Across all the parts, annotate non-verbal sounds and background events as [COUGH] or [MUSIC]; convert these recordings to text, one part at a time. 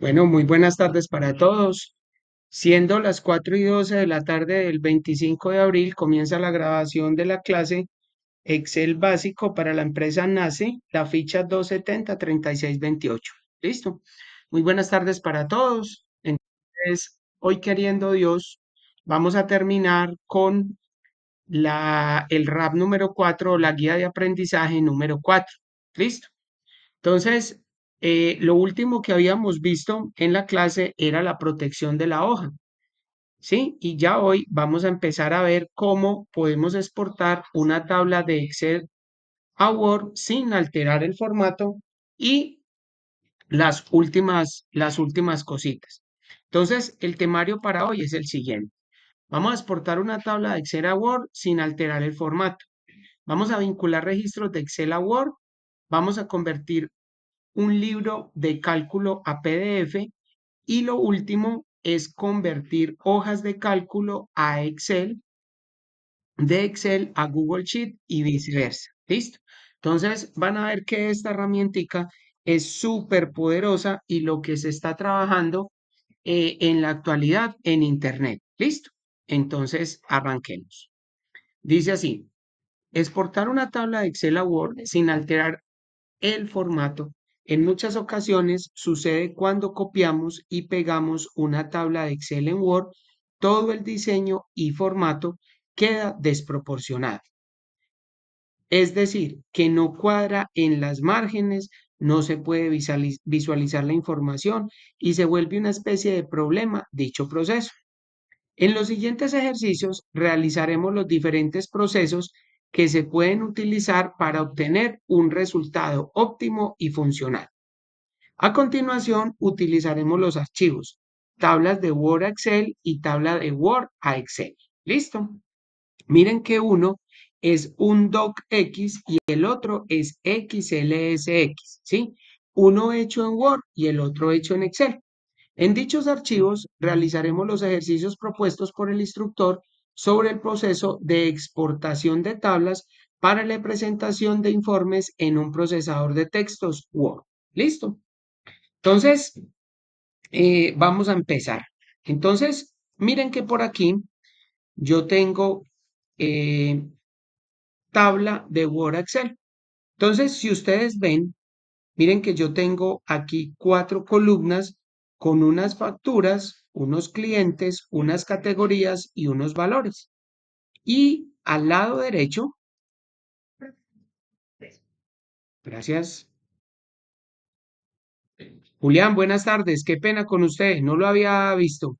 Bueno, muy buenas tardes para todos. Siendo las 4 y 12 de la tarde del 25 de abril, comienza la grabación de la clase Excel básico para la empresa NACE, la ficha 270-3628. Listo. Muy buenas tardes para todos. Entonces, Hoy queriendo Dios, vamos a terminar con la, el RAP número 4 la guía de aprendizaje número 4. ¿Listo? Entonces, eh, lo último que habíamos visto en la clase era la protección de la hoja. ¿Sí? Y ya hoy vamos a empezar a ver cómo podemos exportar una tabla de Excel a Word sin alterar el formato y las últimas, las últimas cositas. Entonces, el temario para hoy es el siguiente. Vamos a exportar una tabla de Excel a Word sin alterar el formato. Vamos a vincular registros de Excel a Word. Vamos a convertir un libro de cálculo a PDF. Y lo último es convertir hojas de cálculo a Excel, de Excel a Google Sheet y viceversa. ¿Listo? Entonces van a ver que esta herramientica es súper poderosa y lo que se está trabajando eh, en la actualidad en Internet. ¿Listo? Entonces, arranquemos. Dice así, exportar una tabla de Excel a Word sin alterar el formato. En muchas ocasiones sucede cuando copiamos y pegamos una tabla de Excel en Word, todo el diseño y formato queda desproporcionado. Es decir, que no cuadra en las márgenes, no se puede visualizar la información y se vuelve una especie de problema dicho proceso. En los siguientes ejercicios realizaremos los diferentes procesos que se pueden utilizar para obtener un resultado óptimo y funcional. A continuación, utilizaremos los archivos, tablas de Word a Excel y tabla de Word a Excel. ¿Listo? Miren que uno es un docx y el otro es xlsx, ¿sí? Uno hecho en Word y el otro hecho en Excel. En dichos archivos realizaremos los ejercicios propuestos por el instructor sobre el proceso de exportación de tablas para la presentación de informes en un procesador de textos Word. ¿Listo? Entonces, eh, vamos a empezar. Entonces, miren que por aquí yo tengo eh, tabla de Word Excel. Entonces, si ustedes ven, miren que yo tengo aquí cuatro columnas con unas facturas, unos clientes, unas categorías y unos valores. Y al lado derecho, gracias. Julián, buenas tardes, qué pena con usted, no lo había visto.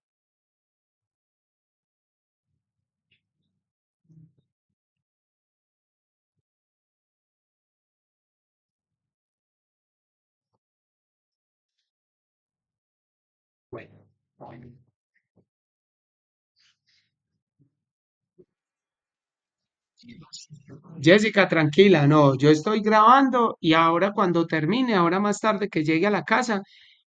Jessica, tranquila, no, yo estoy grabando y ahora cuando termine, ahora más tarde que llegue a la casa,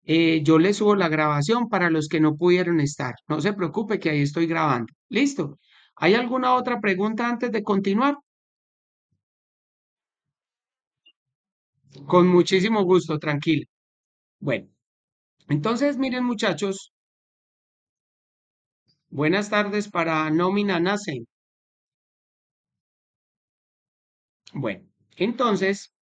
eh, yo le subo la grabación para los que no pudieron estar. No se preocupe que ahí estoy grabando. Listo. ¿Hay alguna otra pregunta antes de continuar? Con muchísimo gusto, tranquila Bueno, entonces miren muchachos. Buenas tardes para Nómina Nacen. Bueno, entonces,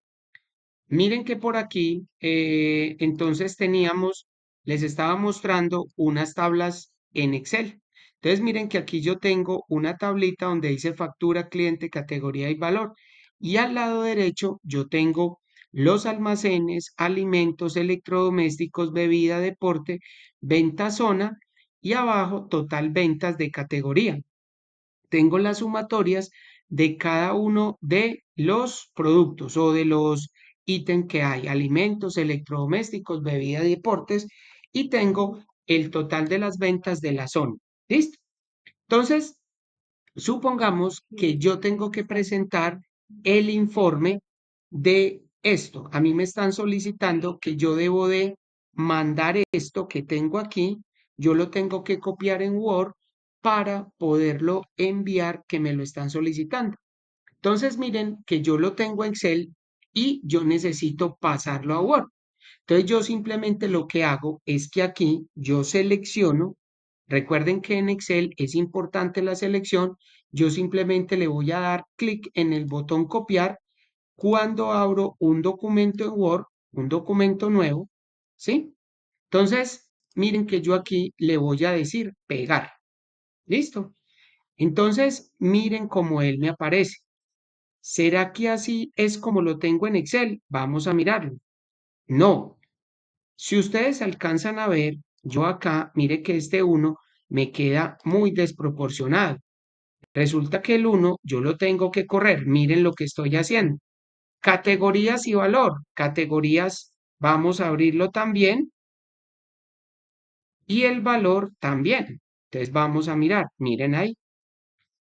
miren que por aquí, eh, entonces teníamos, les estaba mostrando unas tablas en Excel. Entonces, miren que aquí yo tengo una tablita donde dice factura, cliente, categoría y valor. Y al lado derecho yo tengo los almacenes, alimentos, electrodomésticos, bebida, deporte, venta zona y abajo total ventas de categoría. Tengo las sumatorias de cada uno de los productos o de los ítems que hay, alimentos, electrodomésticos, bebidas, deportes, y tengo el total de las ventas de la zona. ¿Listo? Entonces, supongamos que yo tengo que presentar el informe de esto. A mí me están solicitando que yo debo de mandar esto que tengo aquí, yo lo tengo que copiar en Word para poderlo enviar que me lo están solicitando. Entonces miren que yo lo tengo en Excel y yo necesito pasarlo a Word. Entonces yo simplemente lo que hago es que aquí yo selecciono, recuerden que en Excel es importante la selección, yo simplemente le voy a dar clic en el botón copiar cuando abro un documento en Word, un documento nuevo, ¿sí? Entonces, miren que yo aquí le voy a decir pegar. Listo. Entonces, miren cómo él me aparece. ¿Será que así es como lo tengo en Excel? Vamos a mirarlo. No. Si ustedes alcanzan a ver, yo acá, mire que este 1 me queda muy desproporcionado. Resulta que el 1 yo lo tengo que correr. Miren lo que estoy haciendo. Categorías y valor. Categorías, vamos a abrirlo también. Y el valor también. Entonces vamos a mirar, miren ahí.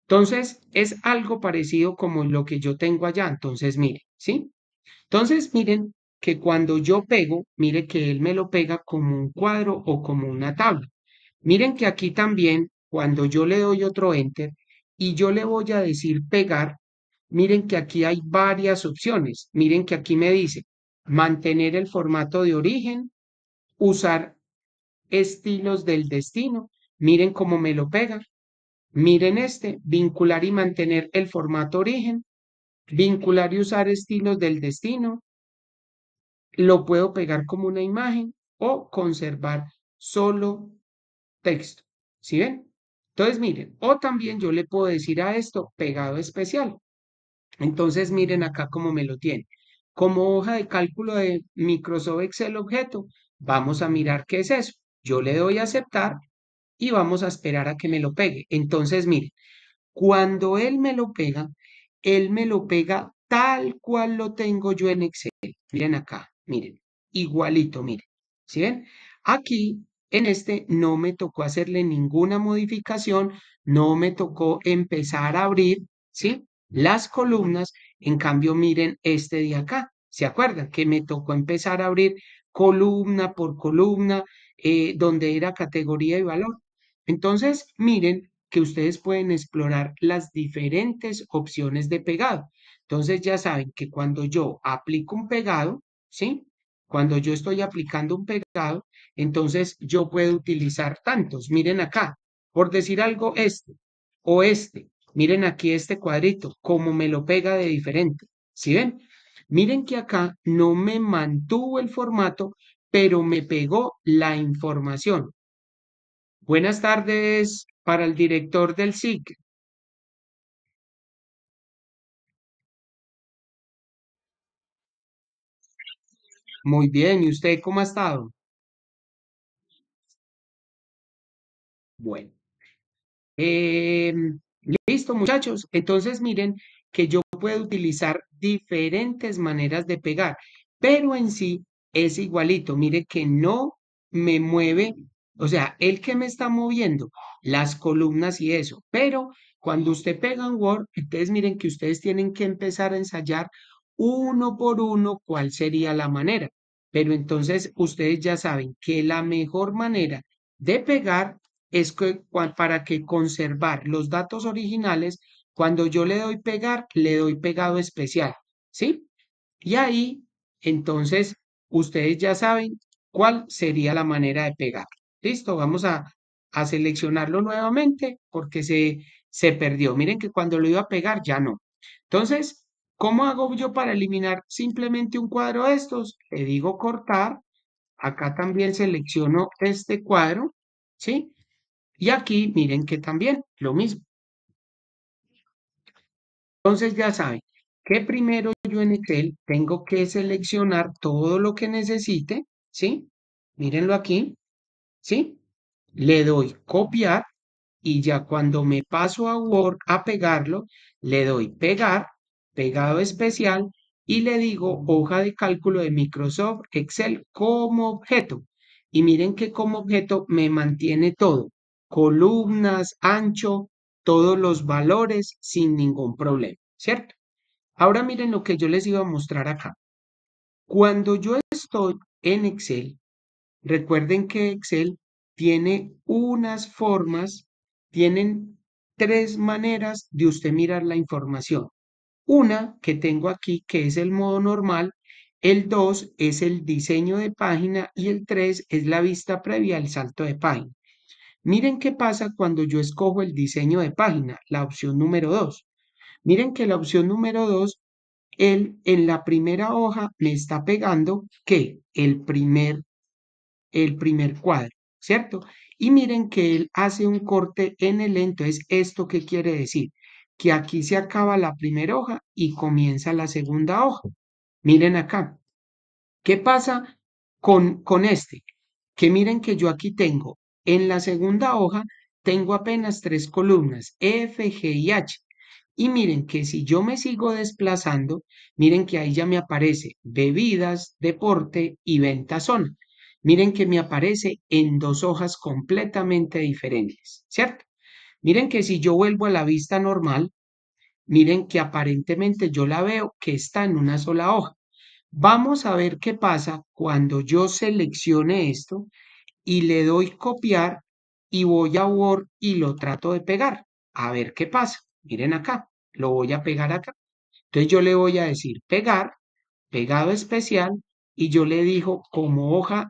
Entonces es algo parecido como lo que yo tengo allá, entonces miren, ¿sí? Entonces miren que cuando yo pego, mire que él me lo pega como un cuadro o como una tabla. Miren que aquí también, cuando yo le doy otro enter y yo le voy a decir pegar, miren que aquí hay varias opciones. Miren que aquí me dice mantener el formato de origen, usar estilos del destino. Miren cómo me lo pega. Miren este, vincular y mantener el formato origen, vincular y usar estilos del destino. Lo puedo pegar como una imagen o conservar solo texto. ¿Sí ven? Entonces, miren, o también yo le puedo decir a esto pegado especial. Entonces, miren acá cómo me lo tiene. Como hoja de cálculo de Microsoft Excel objeto, vamos a mirar qué es eso. Yo le doy a aceptar y vamos a esperar a que me lo pegue. Entonces, miren, cuando él me lo pega, él me lo pega tal cual lo tengo yo en Excel. Miren acá, miren, igualito, miren. ¿Sí ven? Aquí, en este, no me tocó hacerle ninguna modificación, no me tocó empezar a abrir, ¿sí? Las columnas, en cambio, miren este de acá. ¿Se acuerdan? Que me tocó empezar a abrir columna por columna, eh, donde era categoría y valor. Entonces, miren que ustedes pueden explorar las diferentes opciones de pegado. Entonces, ya saben que cuando yo aplico un pegado, ¿sí? Cuando yo estoy aplicando un pegado, entonces yo puedo utilizar tantos. Miren acá, por decir algo, este o este. Miren aquí este cuadrito, cómo me lo pega de diferente. ¿Sí ven? Miren que acá no me mantuvo el formato, pero me pegó la información. Buenas tardes para el director del SIC. Muy bien, ¿y usted cómo ha estado? Bueno. Em, listo, muchachos. Entonces, miren que yo puedo utilizar diferentes maneras de pegar, pero en sí es igualito. Mire que no me mueve o sea, el que me está moviendo las columnas y eso. Pero cuando usted pega en Word, entonces miren que ustedes tienen que empezar a ensayar uno por uno cuál sería la manera. Pero entonces ustedes ya saben que la mejor manera de pegar es para que conservar los datos originales, cuando yo le doy pegar, le doy pegado especial, ¿sí? Y ahí, entonces, ustedes ya saben cuál sería la manera de pegar. Listo, vamos a, seleccionarlo nuevamente porque se, se perdió. Miren que cuando lo iba a pegar ya no. Entonces, ¿cómo hago yo para eliminar simplemente un cuadro de estos? Le digo cortar. Acá también selecciono este cuadro, ¿sí? Y aquí miren que también lo mismo. Entonces ya saben que primero yo en Excel tengo que seleccionar todo lo que necesite, ¿sí? Mírenlo aquí. ¿sí? Le doy copiar y ya cuando me paso a Word a pegarlo, le doy pegar, pegado especial y le digo hoja de cálculo de Microsoft Excel como objeto. Y miren que como objeto me mantiene todo, columnas, ancho, todos los valores sin ningún problema, ¿cierto? Ahora miren lo que yo les iba a mostrar acá. Cuando yo estoy en Excel, Recuerden que Excel tiene unas formas, tienen tres maneras de usted mirar la información. Una que tengo aquí, que es el modo normal, el 2 es el diseño de página y el 3 es la vista previa al salto de página. Miren qué pasa cuando yo escojo el diseño de página, la opción número 2. Miren que la opción número 2, él en la primera hoja me está pegando que el primer el primer cuadro, ¿cierto? Y miren que él hace un corte en el Es ¿esto que quiere decir? Que aquí se acaba la primera hoja y comienza la segunda hoja. Miren acá. ¿Qué pasa con, con este? Que miren que yo aquí tengo, en la segunda hoja, tengo apenas tres columnas, F, G y H. Y miren que si yo me sigo desplazando, miren que ahí ya me aparece bebidas, deporte y venta zona miren que me aparece en dos hojas completamente diferentes, ¿cierto? Miren que si yo vuelvo a la vista normal, miren que aparentemente yo la veo que está en una sola hoja. Vamos a ver qué pasa cuando yo seleccione esto y le doy copiar y voy a Word y lo trato de pegar. A ver qué pasa. Miren acá, lo voy a pegar acá. Entonces yo le voy a decir pegar, pegado especial, y yo le digo como hoja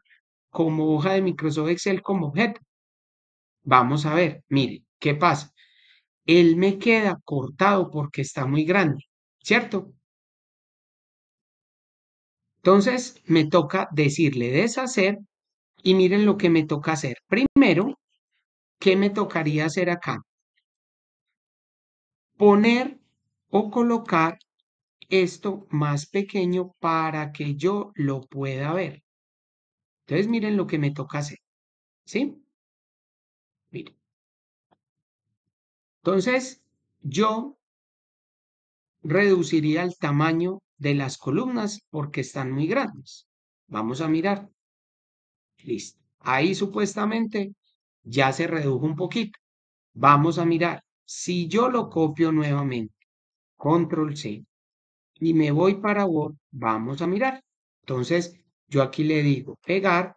como hoja de Microsoft Excel como objeto. Vamos a ver, mire, ¿qué pasa? Él me queda cortado porque está muy grande, ¿cierto? Entonces me toca decirle deshacer y miren lo que me toca hacer. Primero, ¿qué me tocaría hacer acá? Poner o colocar esto más pequeño para que yo lo pueda ver. Entonces miren lo que me toca hacer. ¿Sí? Miren. Entonces, yo reduciría el tamaño de las columnas porque están muy grandes. Vamos a mirar. Listo. Ahí supuestamente ya se redujo un poquito. Vamos a mirar. Si yo lo copio nuevamente, control C, y me voy para Word, vamos a mirar. Entonces, yo aquí le digo pegar,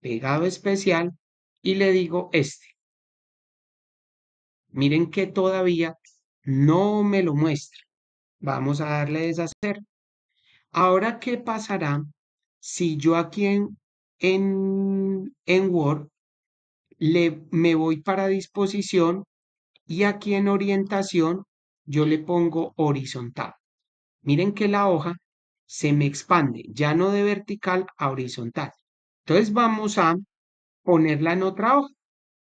pegado especial y le digo este. Miren que todavía no me lo muestra. Vamos a darle deshacer. Ahora, ¿qué pasará si yo aquí en, en, en Word le, me voy para disposición y aquí en orientación yo le pongo horizontal? Miren que la hoja se me expande, ya no de vertical a horizontal. Entonces vamos a ponerla en otra hoja.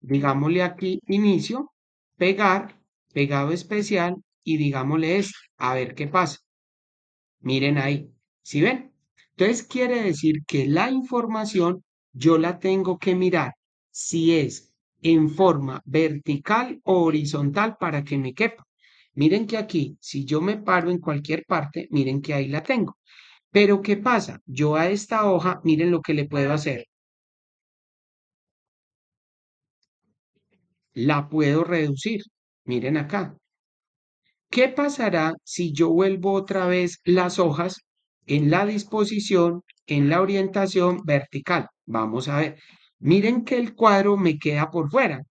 Digámosle aquí inicio, pegar, pegado especial y digámosle esto, a ver qué pasa. Miren ahí, ¿sí ven? Entonces quiere decir que la información yo la tengo que mirar si es en forma vertical o horizontal para que me quepa. Miren que aquí, si yo me paro en cualquier parte, miren que ahí la tengo. Pero ¿qué pasa? Yo a esta hoja, miren lo que le puedo hacer. La puedo reducir. Miren acá. ¿Qué pasará si yo vuelvo otra vez las hojas en la disposición, en la orientación vertical? Vamos a ver. Miren que el cuadro me queda por fuera.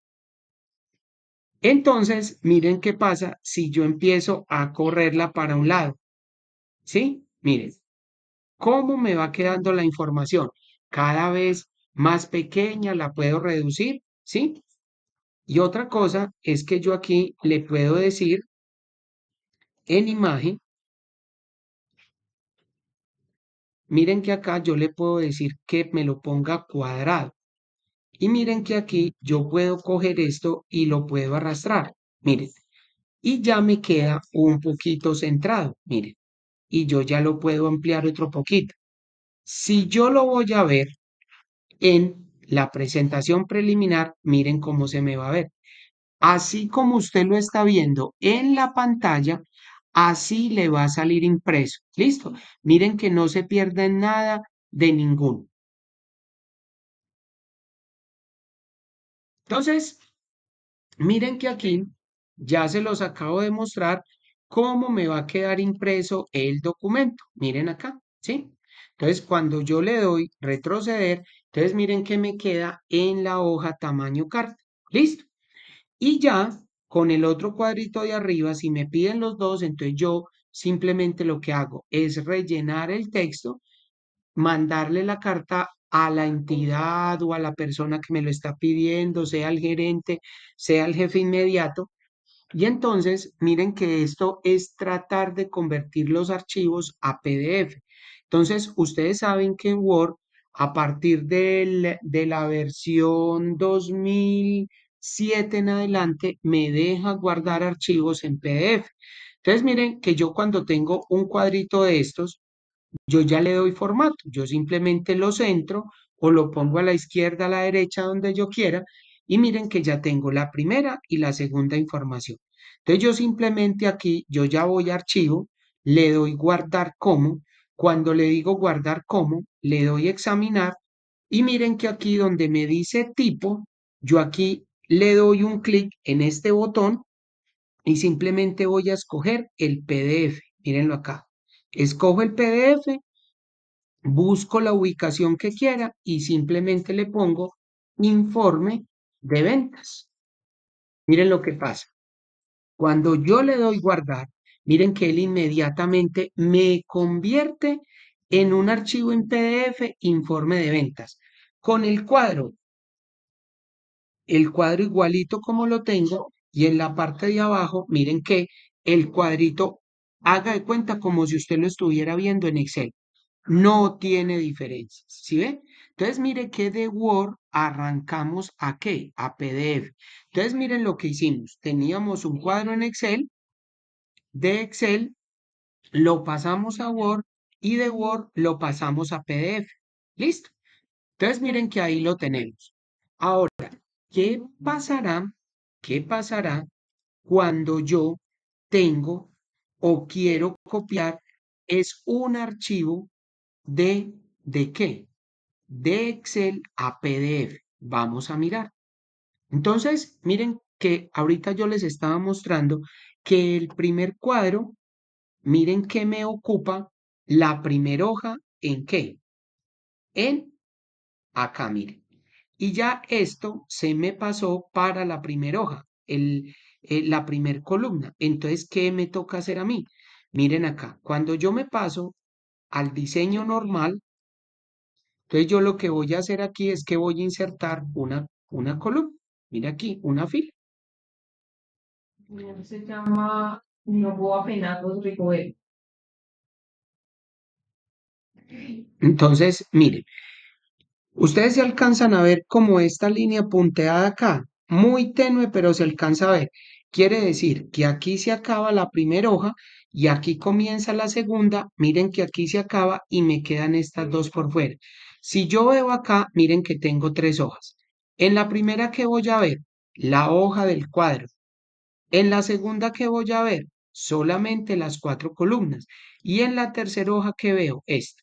Entonces, miren qué pasa si yo empiezo a correrla para un lado. ¿Sí? Miren, cómo me va quedando la información. Cada vez más pequeña la puedo reducir, ¿sí? Y otra cosa es que yo aquí le puedo decir en imagen, miren que acá yo le puedo decir que me lo ponga cuadrado. Y miren que aquí yo puedo coger esto y lo puedo arrastrar. Miren. Y ya me queda un poquito centrado. Miren. Y yo ya lo puedo ampliar otro poquito. Si yo lo voy a ver en la presentación preliminar, miren cómo se me va a ver. Así como usted lo está viendo en la pantalla, así le va a salir impreso. ¿Listo? Miren que no se pierde nada de ninguno. Entonces, miren que aquí ya se los acabo de mostrar cómo me va a quedar impreso el documento. Miren acá, ¿sí? Entonces, cuando yo le doy retroceder, entonces miren que me queda en la hoja tamaño carta. ¿Listo? Y ya con el otro cuadrito de arriba, si me piden los dos, entonces yo simplemente lo que hago es rellenar el texto, mandarle la carta a la entidad o a la persona que me lo está pidiendo, sea el gerente, sea el jefe inmediato. Y entonces, miren que esto es tratar de convertir los archivos a PDF. Entonces, ustedes saben que Word, a partir de la versión 2007 en adelante, me deja guardar archivos en PDF. Entonces, miren que yo cuando tengo un cuadrito de estos, yo ya le doy formato, yo simplemente lo centro o lo pongo a la izquierda, a la derecha, donde yo quiera, y miren que ya tengo la primera y la segunda información. Entonces yo simplemente aquí, yo ya voy a archivo, le doy guardar como, cuando le digo guardar como, le doy examinar, y miren que aquí donde me dice tipo, yo aquí le doy un clic en este botón y simplemente voy a escoger el PDF. Mírenlo acá. Escojo el PDF, busco la ubicación que quiera y simplemente le pongo informe de ventas. Miren lo que pasa. Cuando yo le doy guardar, miren que él inmediatamente me convierte en un archivo en PDF, informe de ventas, con el cuadro, el cuadro igualito como lo tengo, y en la parte de abajo, miren que el cuadrito Haga de cuenta como si usted lo estuviera viendo en Excel. No tiene diferencia, ¿sí ve? Entonces, mire que de Word arrancamos a qué? A PDF. Entonces, miren lo que hicimos. Teníamos un cuadro en Excel. De Excel lo pasamos a Word y de Word lo pasamos a PDF. ¿Listo? Entonces, miren que ahí lo tenemos. Ahora, ¿qué pasará? ¿Qué pasará cuando yo tengo o quiero copiar es un archivo de, ¿de qué? De Excel a PDF. Vamos a mirar. Entonces, miren que ahorita yo les estaba mostrando que el primer cuadro, miren que me ocupa la primera hoja en qué? En acá, miren. Y ya esto se me pasó para la primera hoja. El, eh, la primer columna. Entonces, ¿qué me toca hacer a mí? Miren acá, cuando yo me paso al diseño normal, entonces yo lo que voy a hacer aquí es que voy a insertar una, una columna. Mira aquí, una fila. Se llama Entonces, miren, ustedes se alcanzan a ver cómo esta línea punteada acá muy tenue, pero se alcanza a ver. Quiere decir que aquí se acaba la primera hoja y aquí comienza la segunda. Miren que aquí se acaba y me quedan estas dos por fuera. Si yo veo acá, miren que tengo tres hojas. En la primera que voy a ver, la hoja del cuadro. En la segunda que voy a ver, solamente las cuatro columnas. Y en la tercera hoja que veo, esta.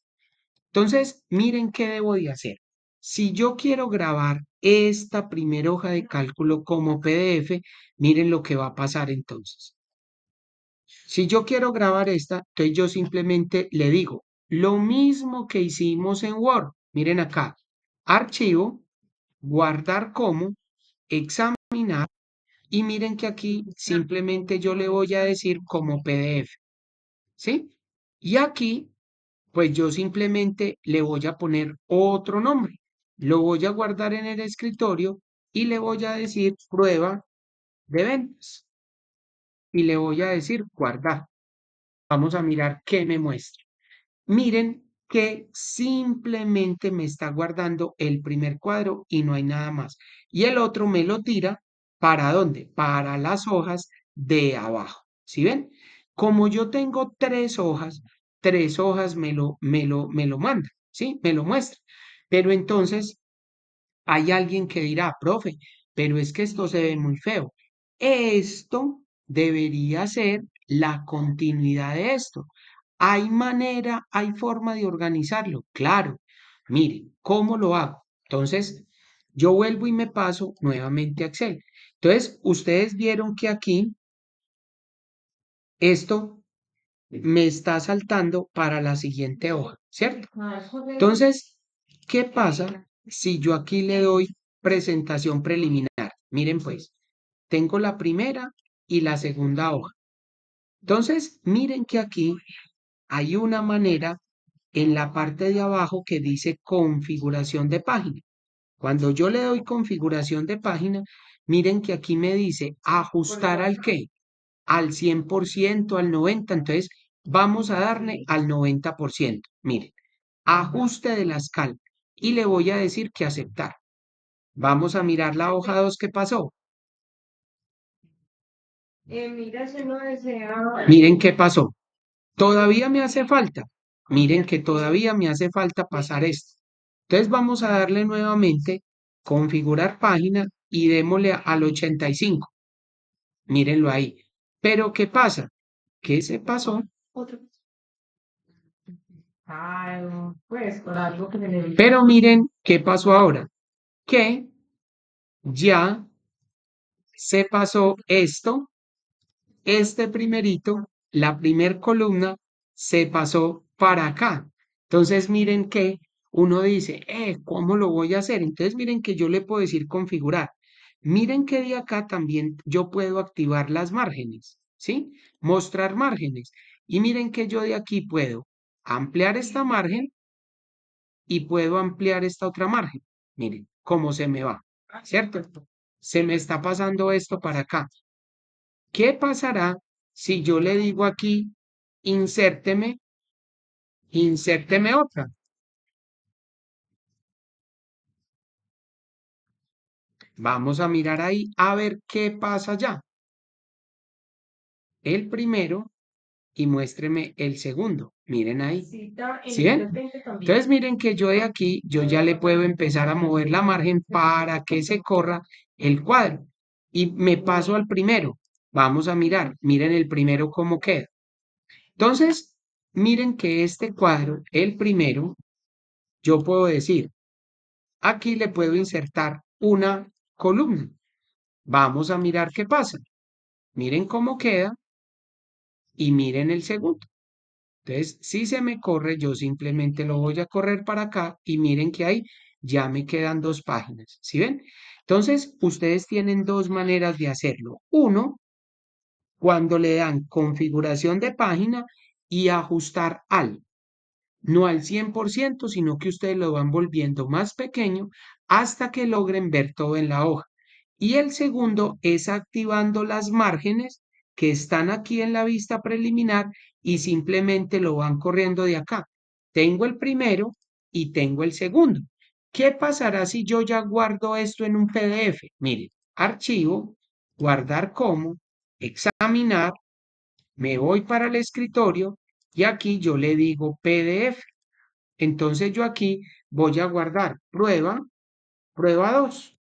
Entonces, miren qué debo de hacer. Si yo quiero grabar esta primera hoja de cálculo como PDF, miren lo que va a pasar entonces. Si yo quiero grabar esta, entonces yo simplemente le digo lo mismo que hicimos en Word. Miren acá, archivo, guardar como, examinar, y miren que aquí simplemente yo le voy a decir como PDF. ¿Sí? Y aquí, pues yo simplemente le voy a poner otro nombre. Lo voy a guardar en el escritorio y le voy a decir prueba de ventas. Y le voy a decir guardar. Vamos a mirar qué me muestra. Miren que simplemente me está guardando el primer cuadro y no hay nada más. Y el otro me lo tira para dónde? Para las hojas de abajo. ¿Sí ven? Como yo tengo tres hojas, tres hojas me lo, me lo, me lo manda, ¿sí? Me lo muestra. Pero entonces hay alguien que dirá, profe, pero es que esto se ve muy feo. Esto debería ser la continuidad de esto. ¿Hay manera, hay forma de organizarlo? Claro. miren, ¿cómo lo hago? Entonces, yo vuelvo y me paso nuevamente a Excel. Entonces, ustedes vieron que aquí esto me está saltando para la siguiente hoja, ¿cierto? Ah, entonces, ¿Qué pasa si yo aquí le doy presentación preliminar? Miren pues, tengo la primera y la segunda hoja. Entonces, miren que aquí hay una manera en la parte de abajo que dice configuración de página. Cuando yo le doy configuración de página, miren que aquí me dice ajustar al qué, al 100%, al 90%. Entonces, vamos a darle al 90%. Miren, ajuste de la escala y le voy a decir que aceptar. Vamos a mirar la hoja 2 ¿Qué pasó. Eh, Miren qué pasó. Todavía me hace falta. Miren que todavía me hace falta pasar esto. Entonces vamos a darle nuevamente configurar página y démosle al 85. Mírenlo ahí. Pero ¿qué pasa? ¿Qué se pasó Otro. Pues, Pero miren qué pasó ahora, que ya se pasó esto, este primerito, la primer columna se pasó para acá. Entonces miren que uno dice, eh, ¿cómo lo voy a hacer? Entonces miren que yo le puedo decir configurar. Miren que de acá también yo puedo activar las márgenes, ¿sí? Mostrar márgenes. Y miren que yo de aquí puedo ampliar esta margen y puedo ampliar esta otra margen. Miren cómo se me va, ah, ¿cierto? Se me está pasando esto para acá. ¿Qué pasará si yo le digo aquí, insérteme, insérteme otra? Vamos a mirar ahí a ver qué pasa ya. El primero y muéstreme el segundo. Miren ahí. ¿Sí Entonces miren que yo de aquí, yo ya le puedo empezar a mover la margen para que se corra el cuadro. Y me paso al primero. Vamos a mirar. Miren el primero cómo queda. Entonces, miren que este cuadro, el primero, yo puedo decir, aquí le puedo insertar una columna. Vamos a mirar qué pasa. Miren cómo queda y miren el segundo. Entonces, si se me corre, yo simplemente lo voy a correr para acá y miren que ahí ya me quedan dos páginas. ¿Sí ven? Entonces, ustedes tienen dos maneras de hacerlo. Uno, cuando le dan configuración de página y ajustar al. No al 100%, sino que ustedes lo van volviendo más pequeño hasta que logren ver todo en la hoja. Y el segundo es activando las márgenes que están aquí en la vista preliminar y simplemente lo van corriendo de acá. Tengo el primero y tengo el segundo. ¿Qué pasará si yo ya guardo esto en un PDF? Mire, archivo, guardar como, examinar, me voy para el escritorio y aquí yo le digo PDF. Entonces yo aquí voy a guardar prueba, prueba 2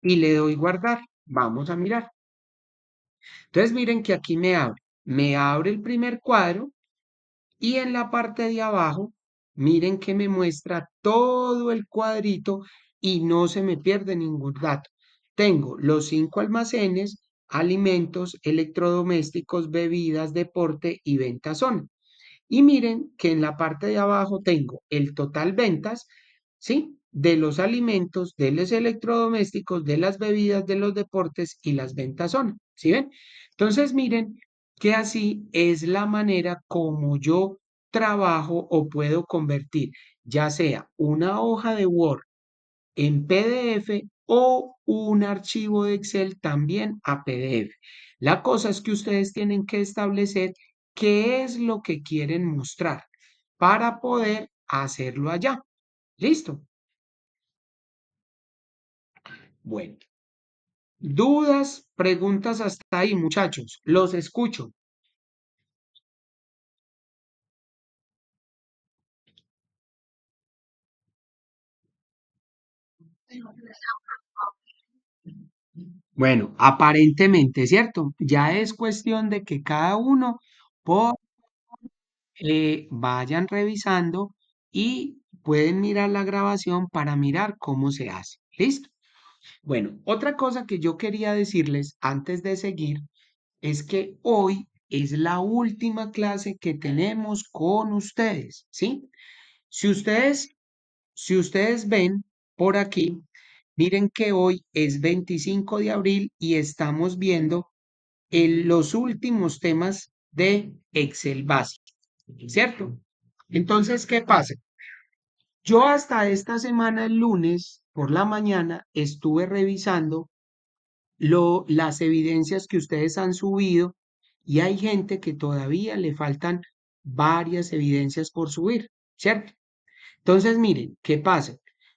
y le doy guardar. Vamos a mirar. Entonces miren que aquí me abre, me abre el primer cuadro y en la parte de abajo, miren que me muestra todo el cuadrito y no se me pierde ningún dato. Tengo los cinco almacenes, alimentos, electrodomésticos, bebidas, deporte y venta zona. Y miren que en la parte de abajo tengo el total ventas, ¿sí? De los alimentos, de los electrodomésticos, de las bebidas, de los deportes y las ventas zona. ¿Sí ven? Entonces miren que así es la manera como yo trabajo o puedo convertir ya sea una hoja de Word en PDF o un archivo de Excel también a PDF. La cosa es que ustedes tienen que establecer qué es lo que quieren mostrar para poder hacerlo allá. ¿Listo? Bueno, Dudas, preguntas hasta ahí, muchachos. Los escucho. Bueno, aparentemente, ¿cierto? Ya es cuestión de que cada uno por, eh, vayan revisando y pueden mirar la grabación para mirar cómo se hace. ¿Listo? Bueno, otra cosa que yo quería decirles antes de seguir es que hoy es la última clase que tenemos con ustedes, ¿sí? Si ustedes, si ustedes ven por aquí, miren que hoy es 25 de abril y estamos viendo los últimos temas de Excel básico, ¿cierto? Entonces, ¿qué pasa? Yo hasta esta semana, el lunes, por la mañana estuve revisando lo, las evidencias que ustedes han subido y hay gente que todavía le faltan varias evidencias por subir, ¿cierto? Entonces, miren, ¿qué pasa?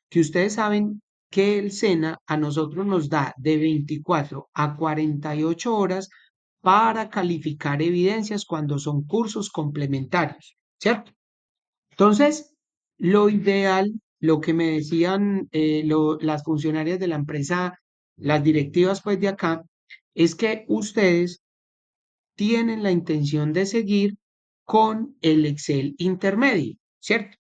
Que ustedes saben que el SENA a nosotros nos da de 24 a 48 horas para calificar evidencias cuando son cursos complementarios, ¿cierto? Entonces, lo ideal lo que me decían eh, las funcionarias de la empresa, las directivas pues de acá, es que ustedes tienen la intención de seguir con el Excel intermedio, ¿cierto?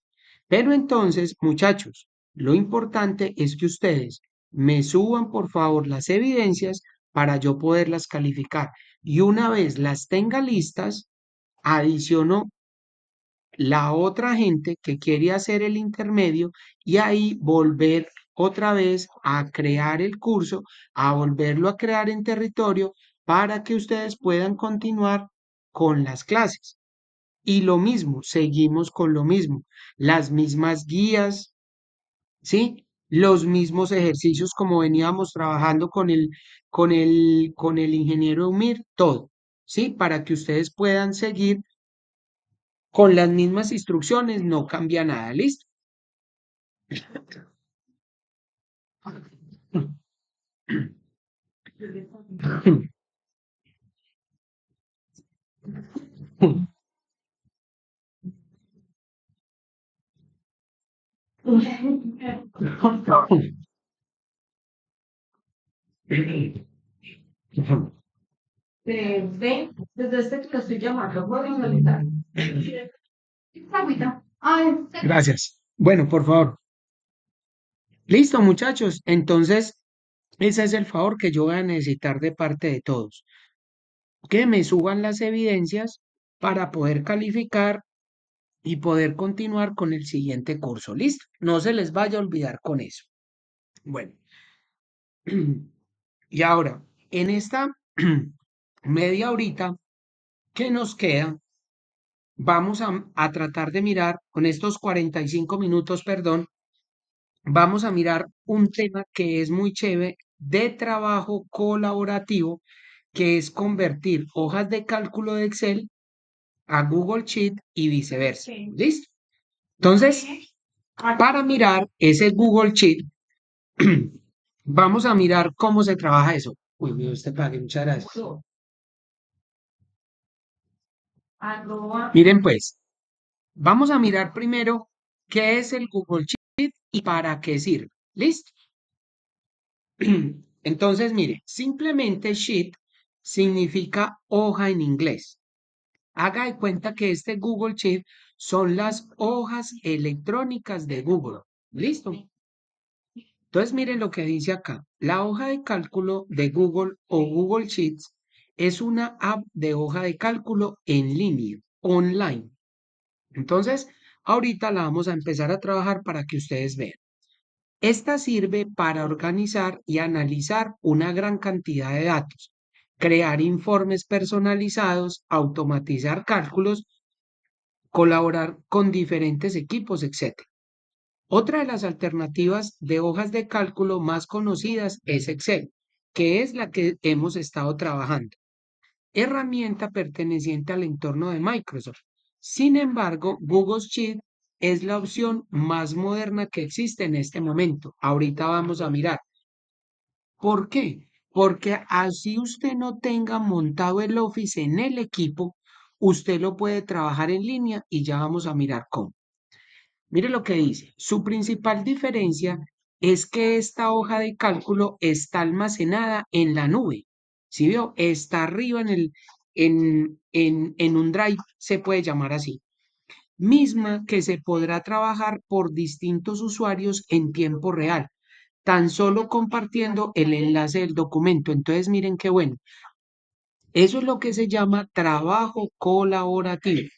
Pero entonces, muchachos, lo importante es que ustedes me suban por favor las evidencias para yo poderlas calificar. Y una vez las tenga listas, adiciono la otra gente que quiere hacer el intermedio y ahí volver otra vez a crear el curso, a volverlo a crear en territorio para que ustedes puedan continuar con las clases. Y lo mismo, seguimos con lo mismo, las mismas guías, ¿sí? Los mismos ejercicios como veníamos trabajando con el, con el, con el ingeniero Umir, todo, ¿sí? Para que ustedes puedan seguir con las mismas instrucciones no cambia nada, ¿listo? [LAUGHS] desde este que lo estoy llamando, mm. Gracias. Bueno, por favor. Listo, muchachos. Entonces, ese es el favor que yo voy a necesitar de parte de todos. Que me suban las evidencias para poder calificar y poder continuar con el siguiente curso. Listo. No se les vaya a olvidar con eso. Bueno. [CLEARS THROAT] Y ahora, en esta [CLEARS THROAT] media horita ¿qué nos queda, vamos a, a, tratar de mirar, con estos 45 minutos, perdón, vamos a mirar un tema que es muy chévere de trabajo colaborativo, que es convertir hojas de cálculo de Excel a Google Sheet y viceversa. ¿Listo? Entonces, ah. para mirar ese Google Sheet, [CLEARS THROAT] vamos a mirar cómo se trabaja eso. Uy, mío, este pague, muchas gracias. Miren pues, vamos a mirar primero qué es el Google Sheet y para qué sirve. ¿Listo? [CLEARS THROAT] Entonces, mire, simplemente Sheet significa hoja en inglés. Haga de cuenta que este Google Sheet son las hojas electrónicas de Google. ¿Listo? Entonces, miren lo que dice acá. La hoja de cálculo de Google o Google Sheets es una app de hoja de cálculo en línea, online. Entonces, ahorita la vamos a empezar a trabajar para que ustedes vean. Esta sirve para organizar y analizar una gran cantidad de datos, crear informes personalizados, automatizar cálculos, colaborar con diferentes equipos, etc. Otra de las alternativas de hojas de cálculo más conocidas es Excel, que es la que hemos estado trabajando herramienta perteneciente al entorno de Microsoft. Sin embargo, Google Sheet es la opción más moderna que existe en este momento. Ahorita vamos a mirar. ¿Por qué? Porque así usted no tenga montado el Office en el equipo, usted lo puede trabajar en línea y ya vamos a mirar cómo. Mire lo que dice. Su principal diferencia es que esta hoja de cálculo está almacenada en la nube. Si vio? Está arriba en, el, en, en un drive, se puede llamar así. Misma que se podrá trabajar por distintos usuarios en tiempo real, tan solo compartiendo el enlace del documento. Entonces, miren qué bueno. Eso es lo que se llama trabajo colaborativo.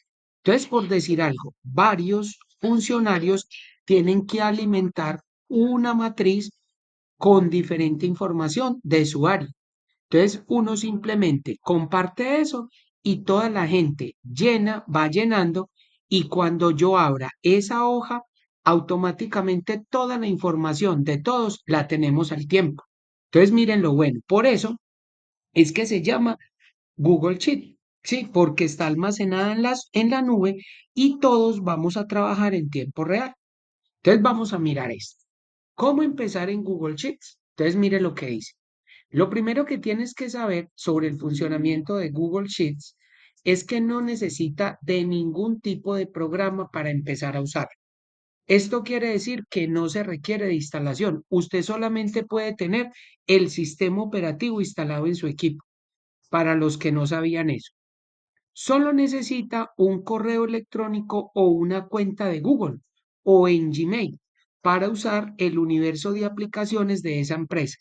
Entonces, por decir algo, varios funcionarios tienen que alimentar una matriz con diferente información de su área. Entonces uno simplemente comparte eso y toda la gente llena, va llenando y cuando yo abra esa hoja, automáticamente toda la información de todos la tenemos al tiempo. Entonces miren lo bueno. Por eso es que se llama Google Sheet, ¿sí? Porque está almacenada en, la nube y todos vamos a trabajar en tiempo real. Entonces vamos a mirar esto. ¿Cómo empezar en Google Sheets? Entonces mire lo que dice. Lo primero que tienes que saber sobre el funcionamiento de Google Sheets es que no necesita de ningún tipo de programa para empezar a usarlo. Esto quiere decir que no se requiere de instalación. Usted solamente puede tener el sistema operativo instalado en su equipo, para los que no sabían eso. Solo necesita un correo electrónico o una cuenta de Google o en Gmail para usar el universo de aplicaciones de esa empresa.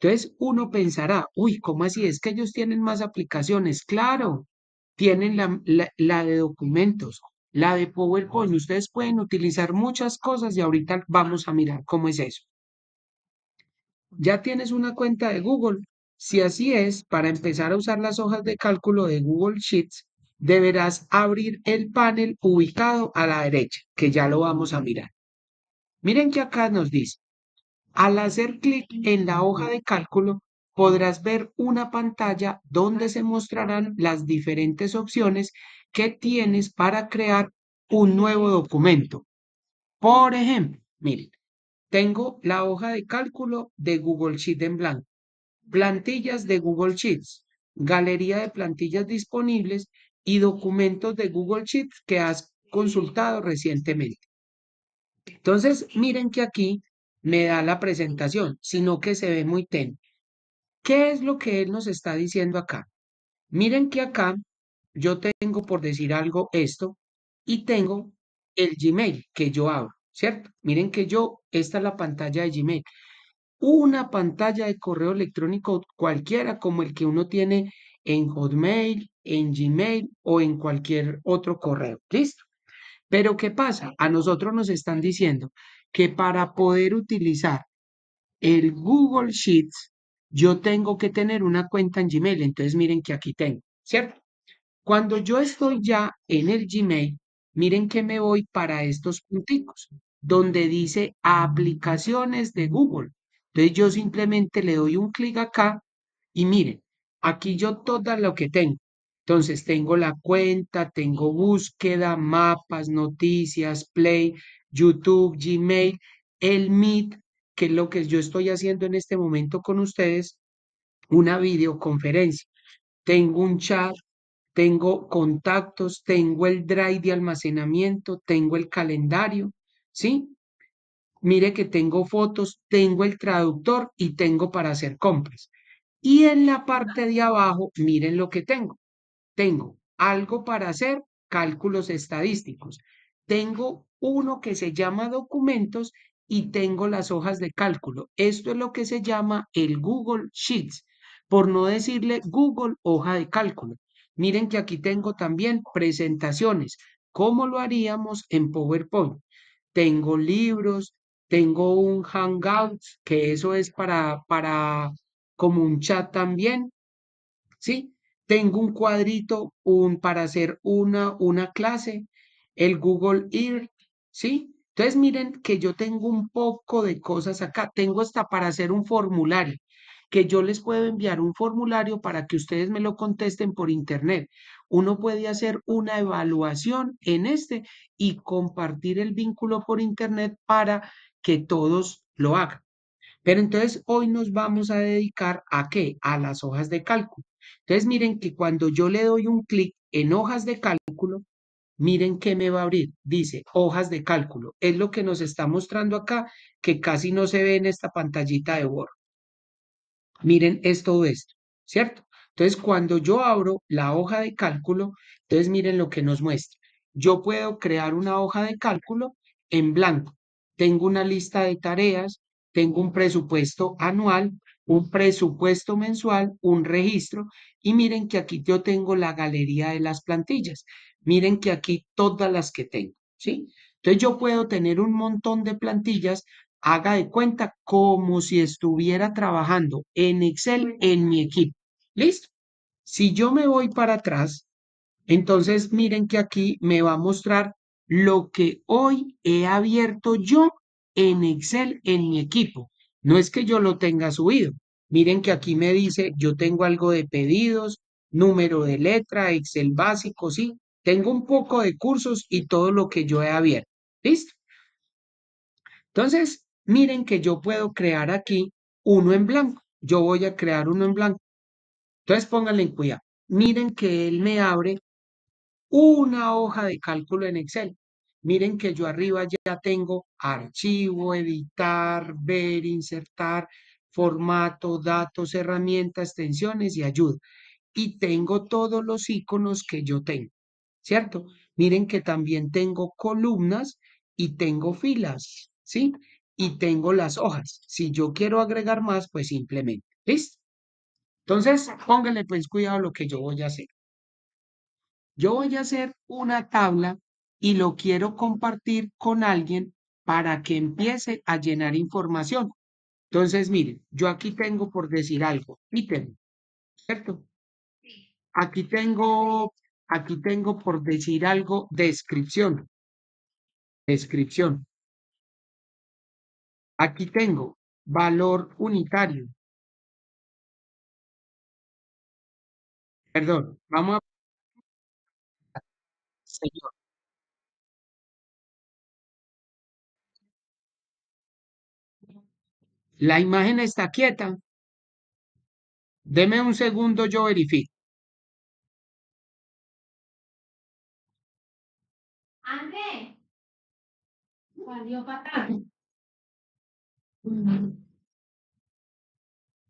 Entonces uno pensará, uy, ¿cómo así? Es que ellos tienen más aplicaciones. Claro, tienen la, de documentos, la de PowerPoint. Ustedes pueden utilizar muchas cosas y ahorita vamos a mirar cómo es eso. ¿Ya tienes una cuenta de Google? Si así es, para empezar a usar las hojas de cálculo de Google Sheets, deberás abrir el panel ubicado a la derecha, que ya lo vamos a mirar. Miren que acá nos dice, al hacer clic en la hoja de cálculo, podrás ver una pantalla donde se mostrarán las diferentes opciones que tienes para crear un nuevo documento. Por ejemplo, miren, tengo la hoja de cálculo de Google Sheet en blanco, plantillas de Google Sheets, galería de plantillas disponibles y documentos de Google Sheets que has consultado recientemente. Entonces, miren que aquí me da la presentación, sino que se ve muy tenue. ¿Qué es lo que él nos está diciendo acá? Miren que acá yo tengo, por decir algo, esto y tengo el Gmail que yo abro, ¿cierto? Miren que yo, esta es la pantalla de Gmail. Una pantalla de correo electrónico cualquiera, como el que uno tiene en Hotmail, en Gmail o en cualquier otro correo. ¿Listo? Pero ¿qué pasa? A nosotros nos están diciendo, que para poder utilizar el Google Sheets, yo tengo que tener una cuenta en Gmail. Entonces miren que aquí tengo, ¿cierto? Cuando yo estoy ya en el Gmail, miren que me voy para estos punticos, donde dice aplicaciones de Google. Entonces yo simplemente le doy un clic acá y miren, aquí yo todo lo que tengo. Entonces tengo la cuenta, tengo búsqueda, mapas, noticias, play, YouTube, Gmail, el Meet, que es lo que yo estoy haciendo en este momento con ustedes, una videoconferencia. Tengo un chat, tengo contactos, tengo el drive de almacenamiento, tengo el calendario, ¿sí? Mire que tengo fotos, tengo el traductor y tengo para hacer compras. Y en la parte de abajo, miren lo que tengo. Tengo algo para hacer, cálculos estadísticos. Tengo uno que se llama documentos y tengo las hojas de cálculo. Esto es lo que se llama el Google Sheets, por no decirle Google hoja de cálculo. Miren que aquí tengo también presentaciones, ¿Cómo lo haríamos en PowerPoint. Tengo libros, tengo un Hangout, que eso es para, para como un chat también, ¿sí? Tengo un cuadrito un, para hacer una, una clase, el Google Ear, ¿sí? Entonces miren que yo tengo un poco de cosas acá, tengo hasta para hacer un formulario, que yo les puedo enviar un formulario para que ustedes me lo contesten por internet. Uno puede hacer una evaluación en este y compartir el vínculo por internet para que todos lo hagan. Pero entonces hoy nos vamos a dedicar a qué? A las hojas de cálculo. Entonces miren que cuando yo le doy un clic en hojas de cálculo, Miren qué me va a abrir. Dice hojas de cálculo. Es lo que nos está mostrando acá, que casi no se ve en esta pantallita de Word. Miren es todo esto, ¿cierto? Entonces, cuando yo abro la hoja de cálculo, entonces miren lo que nos muestra. Yo puedo crear una hoja de cálculo en blanco. Tengo una lista de tareas, tengo un presupuesto anual, un presupuesto mensual, un registro, y miren que aquí yo tengo la galería de las plantillas. Miren que aquí todas las que tengo, ¿sí? Entonces yo puedo tener un montón de plantillas, haga de cuenta como si estuviera trabajando en Excel en mi equipo. ¿Listo? Si yo me voy para atrás, entonces miren que aquí me va a mostrar lo que hoy he abierto yo en Excel en mi equipo. No es que yo lo tenga subido. Miren que aquí me dice, yo tengo algo de pedidos, número de letra, Excel básico, sí. Tengo un poco de cursos y todo lo que yo he abierto. ¿Listo? Entonces, miren que yo puedo crear aquí uno en blanco. Yo voy a crear uno en blanco. Entonces, pónganle en cuidado. Miren que él me abre una hoja de cálculo en Excel. Miren que yo arriba ya tengo archivo, editar, ver, insertar, formato, datos, herramientas, extensiones y ayuda. Y tengo todos los iconos que yo tengo, ¿cierto? Miren que también tengo columnas y tengo filas, ¿sí? Y tengo las hojas. Si yo quiero agregar más, pues simplemente, ¿listo? Entonces, pónganle pues cuidado lo que yo voy a hacer. Yo voy a hacer una tabla y lo quiero compartir con alguien para que empiece a llenar información. Entonces, miren, yo aquí tengo por decir algo, ítem, ¿cierto? Aquí tengo, aquí tengo por decir algo, descripción. Descripción. Aquí tengo valor unitario. Perdón, vamos a... Señor. La imagen está quieta. Deme un segundo, yo verifico. André. Salió para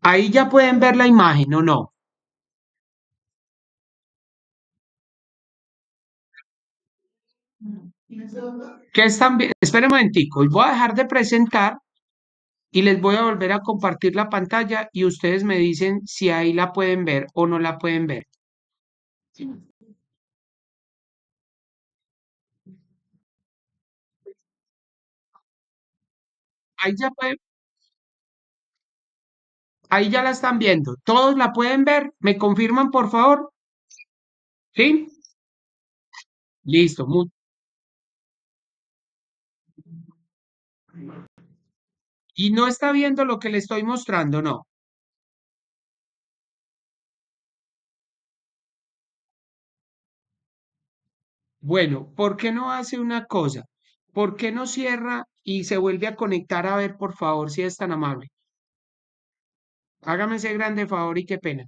Ahí ya pueden ver la imagen, ¿o no? Mm. ¿Qué están un momentico. Voy a dejar de presentar y les voy a volver a compartir la pantalla y ustedes me dicen si ahí la pueden ver o no la pueden ver. Ahí ya Ahí ya la están viendo. ¿Todos la pueden ver? ¿Me confirman, por favor? ¿Sí? Listo y no está viendo lo que le estoy mostrando, no. Bueno, ¿por qué no hace una cosa? ¿Por qué no cierra y se vuelve a conectar? A ver, por favor, si es tan amable. Hágame ese grande favor y qué pena.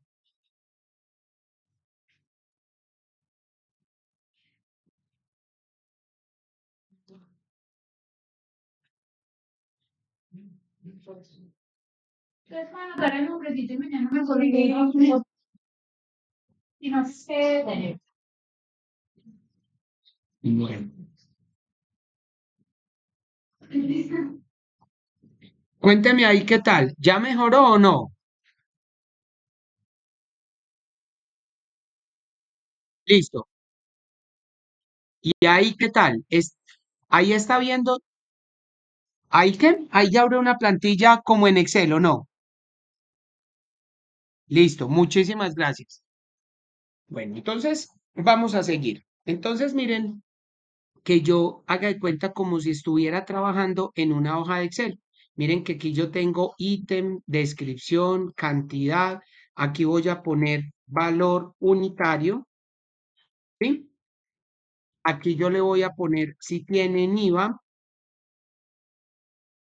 Entonces, para notar el nombrecito y mañana me corrige. Y no sé. Bueno. Cuénteme ahí qué tal. ¿Ya mejoró o no? Listo. ¿Y ahí qué tal? Es, ahí está viendo ¿Ahí Ahí ya abre una plantilla como en Excel, ¿o no? Listo, muchísimas gracias. Bueno, entonces vamos a seguir. Entonces miren que yo haga de cuenta como si estuviera trabajando en una hoja de Excel. Miren que aquí yo tengo ítem, descripción, cantidad. Aquí voy a poner valor unitario. ¿Sí? Aquí yo le voy a poner si tienen IVA,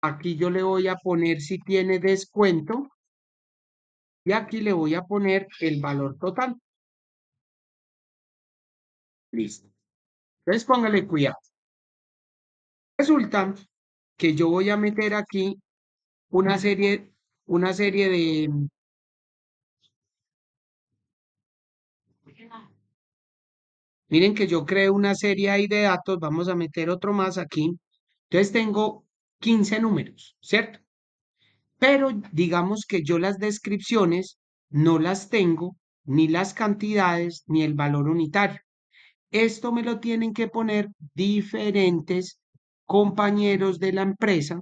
Aquí yo le voy a poner si tiene descuento. Y aquí le voy a poner el valor total. Listo. Entonces póngale cuidado. Resulta que yo voy a meter aquí una serie, una serie de... Miren que yo creo una serie ahí de datos, vamos a meter otro más aquí. Entonces tengo 15 números, ¿cierto? Pero digamos que yo las descripciones no las tengo, ni las cantidades, ni el valor unitario. Esto me lo tienen que poner diferentes compañeros de la empresa,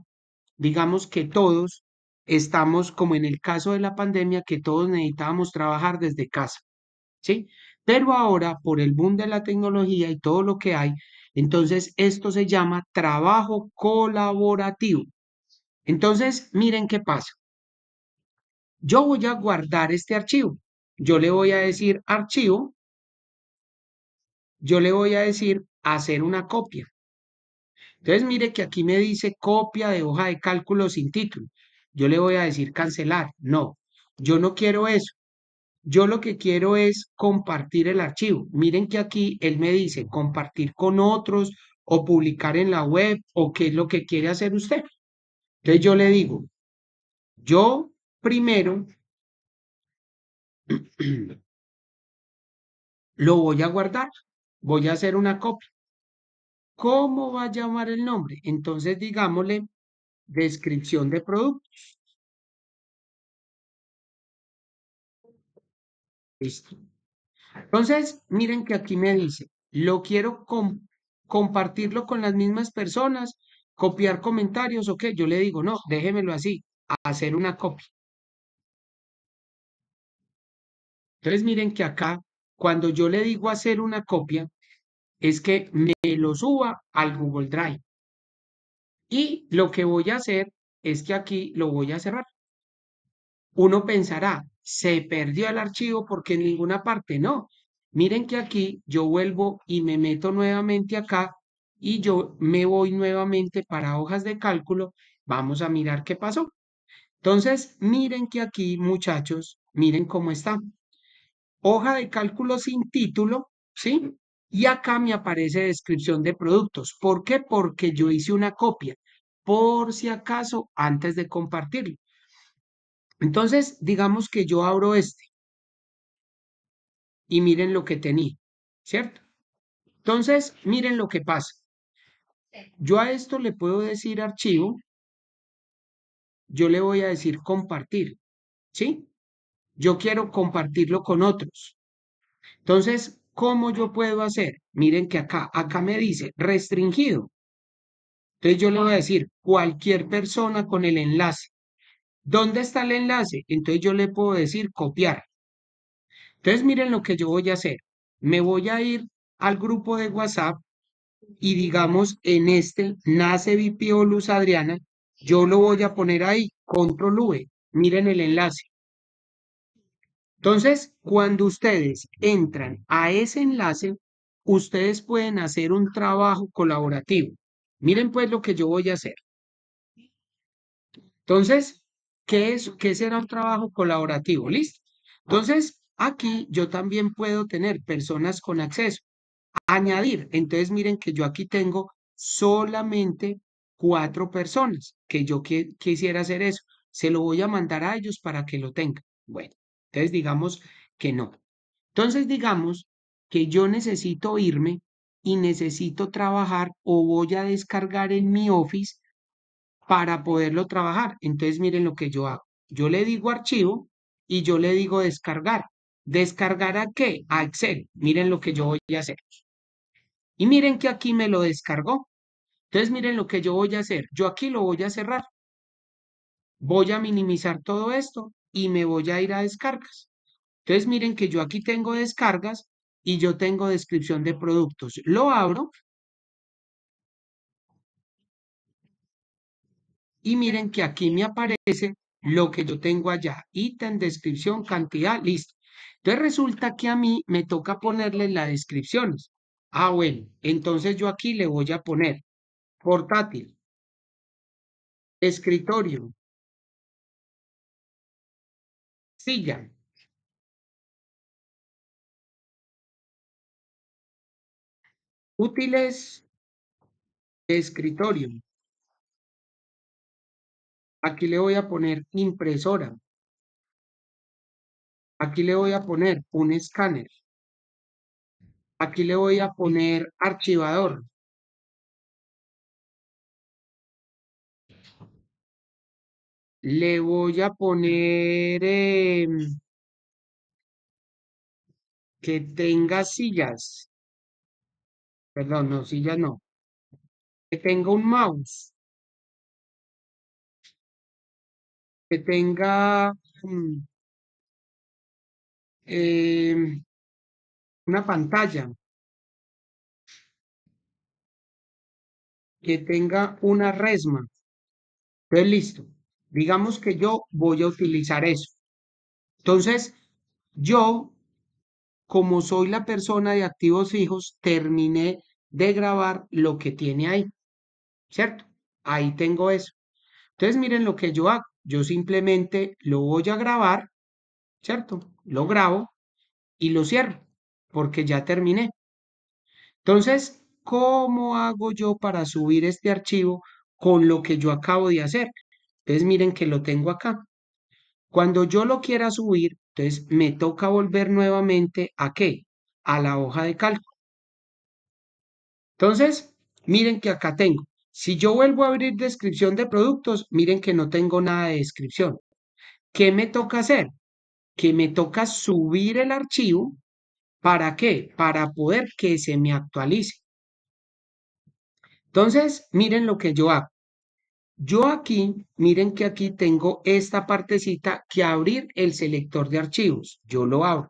digamos que todos estamos como en el caso de la pandemia, que todos necesitábamos trabajar desde casa, ¿sí? Pero ahora, por el boom de la tecnología y todo lo que hay, entonces, esto se llama trabajo colaborativo. Entonces, miren qué pasa. Yo voy a guardar este archivo. Yo le voy a decir archivo. Yo le voy a decir hacer una copia. Entonces, mire que aquí me dice copia de hoja de cálculo sin título. Yo le voy a decir cancelar. No, yo no quiero eso. Yo lo que quiero es compartir el archivo. Miren que aquí él me dice compartir con otros o publicar en la web o qué es lo que quiere hacer usted. Entonces yo le digo, yo primero [CLEARS THROAT] lo voy a guardar, voy a hacer una copia. ¿Cómo va a llamar el nombre? Entonces digámosle descripción de productos. Listo. Entonces, miren que aquí me dice, lo quiero compartirlo con las mismas personas, copiar comentarios, o qué. yo le digo, no, déjemelo así, hacer una copia. Entonces, miren que acá, cuando yo le digo hacer una copia, es que me lo suba al Google Drive. Y lo que voy a hacer es que aquí lo voy a cerrar. Uno pensará, se perdió el archivo porque en ninguna parte no. Miren que aquí yo vuelvo y me meto nuevamente acá y yo me voy nuevamente para hojas de cálculo. Vamos a mirar qué pasó. Entonces, miren que aquí, muchachos, miren cómo está. Hoja de cálculo sin título, ¿sí? Y acá me aparece descripción de productos. ¿Por qué? Porque yo hice una copia, por si acaso, antes de compartirlo. Entonces, digamos que yo abro este y miren lo que tenía, ¿cierto? Entonces, miren lo que pasa. Yo a esto le puedo decir archivo, yo le voy a decir compartir, ¿sí? Yo quiero compartirlo con otros. Entonces, ¿cómo yo puedo hacer? Miren que acá, acá me dice restringido. Entonces yo le voy a decir cualquier persona con el enlace. ¿Dónde está el enlace? Entonces yo le puedo decir copiar. Entonces miren lo que yo voy a hacer. Me voy a ir al grupo de WhatsApp y digamos en este nace VPO Luz Adriana, yo lo voy a poner ahí, control V, miren el enlace. Entonces, cuando ustedes entran a ese enlace, ustedes pueden hacer un trabajo colaborativo. Miren pues lo que yo voy a hacer. Entonces, ¿Qué, será un trabajo colaborativo? ¿Listo? Entonces, aquí yo también puedo tener personas con acceso. Añadir. Entonces, miren que yo aquí tengo solamente cuatro personas que yo quisiera hacer eso. Se lo voy a mandar a ellos para que lo tengan. Bueno, entonces digamos que no. Entonces digamos que yo necesito irme y necesito trabajar o voy a descargar en mi office para poderlo trabajar. Entonces miren lo que yo hago. Yo le digo archivo y yo le digo descargar. ¿Descargar a qué? A Excel. Miren lo que yo voy a hacer. Y miren que aquí me lo descargó. Entonces miren lo que yo voy a hacer. Yo aquí lo voy a cerrar. Voy a minimizar todo esto y me voy a ir a descargas. Entonces miren que yo aquí tengo descargas y yo tengo descripción de productos. Lo abro Y miren que aquí me aparece lo que yo tengo allá. Ítem, descripción, cantidad, listo. Entonces resulta que a mí me toca ponerle las descripciones. Ah, bueno, entonces yo aquí le voy a poner portátil, escritorio, silla, útiles escritorio, Aquí le voy a poner impresora. Aquí le voy a poner un escáner. Aquí le voy a poner archivador. Le voy a poner em, que tenga sillas. Perdón, no, sillas no. Que tenga un mouse. que tenga mm, em, una pantalla, que tenga una resma. Entonces, listo. Digamos que yo voy a utilizar eso. Entonces, yo, como soy la persona de activos fijos, terminé de grabar lo que tiene ahí. ¿Cierto? Ahí tengo eso. Entonces, miren lo que yo hago yo simplemente lo voy a grabar, ¿cierto? Lo grabo y lo cierro, porque ya terminé. Entonces, ¿cómo hago yo para subir este archivo con lo que yo acabo de hacer? Entonces, miren que lo tengo acá. Cuando yo lo quiera subir, entonces me toca volver nuevamente a qué? A la hoja de cálculo. Entonces, miren que acá tengo si yo vuelvo a abrir descripción de productos, miren que no tengo nada de descripción. ¿Qué me toca hacer? Que me toca subir el archivo. ¿Para qué? Para poder que se me actualice. Entonces, miren lo que yo hago. Yo aquí, miren que aquí tengo esta partecita que abrir el selector de archivos. Yo lo abro.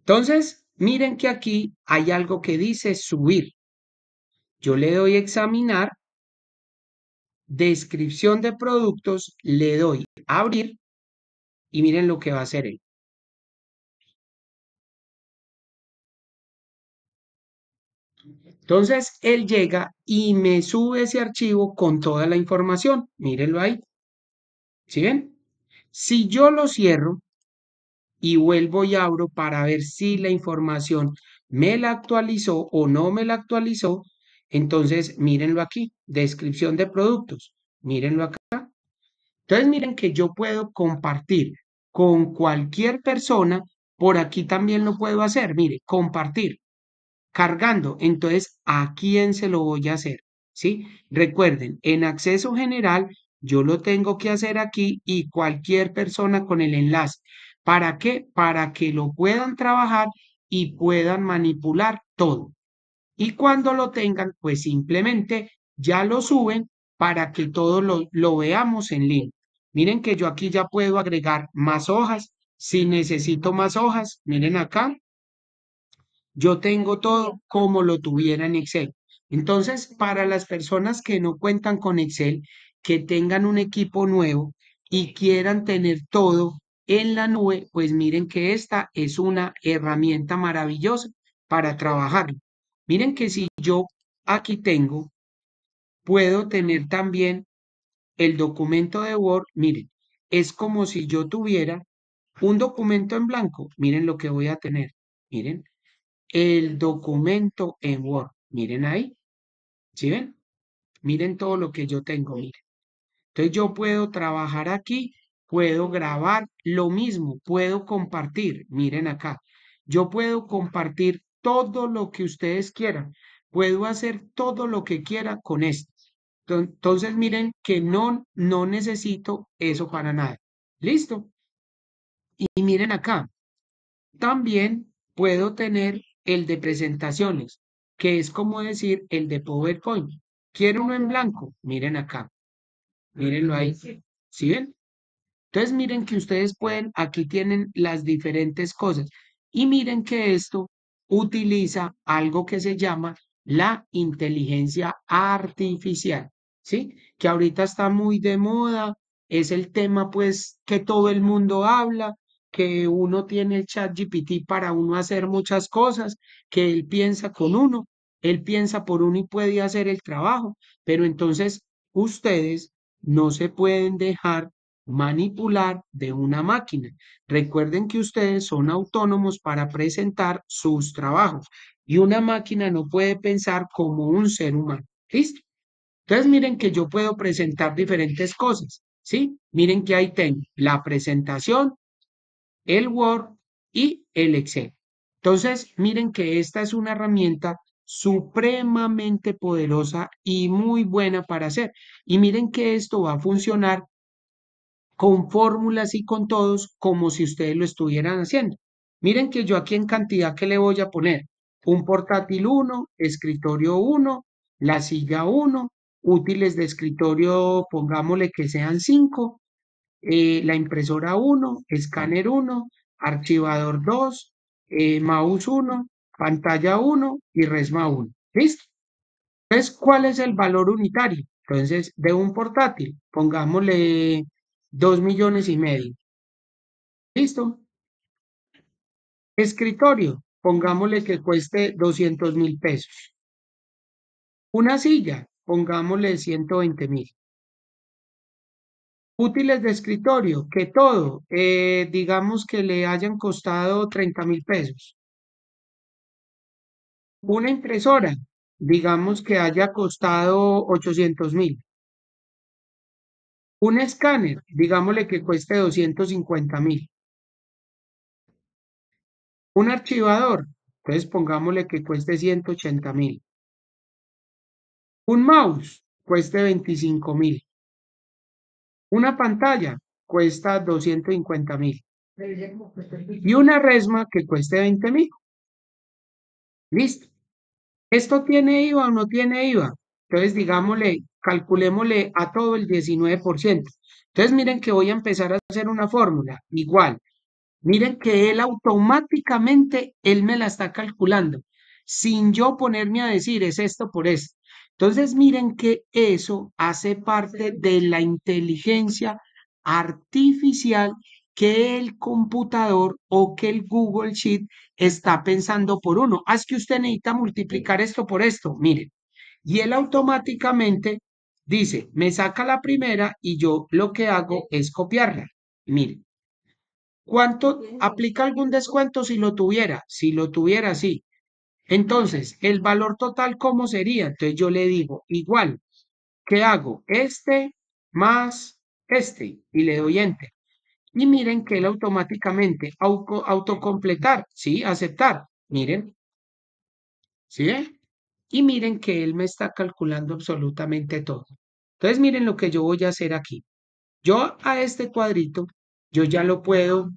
Entonces, miren que aquí hay algo que dice subir. Yo le doy examinar, descripción de productos, le doy abrir y miren lo que va a hacer él. Entonces, él llega y me sube ese archivo con toda la información. Mírenlo ahí. ¿Sí ven? Si yo lo cierro y vuelvo y abro para ver si la información me la actualizó o no me la actualizó, entonces, mírenlo aquí, descripción de productos, mírenlo acá. Entonces, miren que yo puedo compartir con cualquier persona, por aquí también lo puedo hacer, mire, compartir, cargando. Entonces, ¿a quién se lo voy a hacer? ¿Sí? Recuerden, en acceso general, yo lo tengo que hacer aquí y cualquier persona con el enlace. ¿Para qué? Para que lo puedan trabajar y puedan manipular todo y cuando lo tengan, pues simplemente ya lo suben para que todo lo, veamos en línea. Miren que yo aquí ya puedo agregar más hojas. Si necesito más hojas, miren acá, yo tengo todo como lo tuviera en Excel. Entonces, para las personas que no cuentan con Excel, que tengan un equipo nuevo y quieran tener todo en la nube, pues miren que esta es una herramienta maravillosa para trabajar. Miren que si yo aquí tengo, puedo tener también el documento de Word. Miren, es como si yo tuviera un documento en blanco. Miren lo que voy a tener. Miren, el documento en Word. Miren ahí. ¿Sí ven? Miren todo lo que yo tengo. Miren. Entonces yo puedo trabajar aquí, puedo grabar lo mismo, puedo compartir. Miren acá. Yo puedo compartir todo lo que ustedes quieran. Puedo hacer todo lo que quiera con esto. Entonces, miren que no, no necesito eso para nada. Listo. Y, miren acá. También puedo tener el de presentaciones, que es como decir el de PowerPoint. Quiero uno en blanco. Miren acá. Mírenlo ahí. ¿Sí ven? Entonces miren que ustedes pueden, aquí tienen las diferentes cosas. Y miren que esto utiliza algo que se llama la inteligencia artificial, ¿sí? Que ahorita está muy de moda, es el tema pues que todo el mundo habla, que uno tiene el chat GPT para uno hacer muchas cosas, que él piensa con uno, él piensa por uno y puede hacer el trabajo, pero entonces ustedes no se pueden dejar manipular de una máquina. Recuerden que ustedes son autónomos para presentar sus trabajos y una máquina no puede pensar como un ser humano. ¿Listo? Entonces miren que yo puedo presentar diferentes cosas, ¿sí? Miren que ahí tengo la presentación, el Word y el Excel. Entonces miren que esta es una herramienta supremamente poderosa y muy buena para hacer. Y miren que esto va a funcionar con fórmulas y con todos como si ustedes lo estuvieran haciendo. Miren que yo aquí en cantidad que le voy a poner un portátil 1, escritorio 1, la silla 1, útiles de escritorio, pongámosle que sean 5, eh, la impresora 1, escáner 1, archivador 2, eh, mouse 1, pantalla 1 y resma 1. ¿Listo? Entonces, ¿cuál es el valor unitario? Entonces, de un portátil, pongámosle Dos millones y medio. ¿Listo? Escritorio, pongámosle que cueste 200 mil pesos. Una silla, pongámosle 120 mil. Útiles de escritorio, que todo, eh, digamos que le hayan costado 30 mil pesos. Una impresora, digamos que haya costado 800 mil. Un escáner, digámosle que cueste 250 mil. Un archivador, entonces pongámosle que cueste 180 mil. Un mouse cueste 25 mil. Una pantalla cuesta 250 mil. Y una resma que cueste 20 mil. Listo. ¿Esto tiene IVA o no tiene IVA? Entonces digámosle calculémosle a todo el 19%. Entonces miren que voy a empezar a hacer una fórmula igual. Miren que él automáticamente, él me la está calculando, sin yo ponerme a decir es esto por esto. Entonces miren que eso hace parte de la inteligencia artificial que el computador o que el Google Sheet está pensando por uno. Haz ah, que usted necesita multiplicar esto por esto, miren. Y él automáticamente Dice, me saca la primera y yo lo que hago es copiarla. Miren. ¿cuánto aplica algún descuento si lo tuviera? Si lo tuviera, sí. Entonces, el valor total, ¿cómo sería? Entonces yo le digo, igual, ¿qué hago? Este más este y le doy enter. Y miren que él automáticamente auto, autocompletar, ¿sí? Aceptar. Miren. ¿Sí? Y miren que él me está calculando absolutamente todo. Entonces miren lo que yo voy a hacer aquí. Yo a este cuadrito, yo ya lo puedo,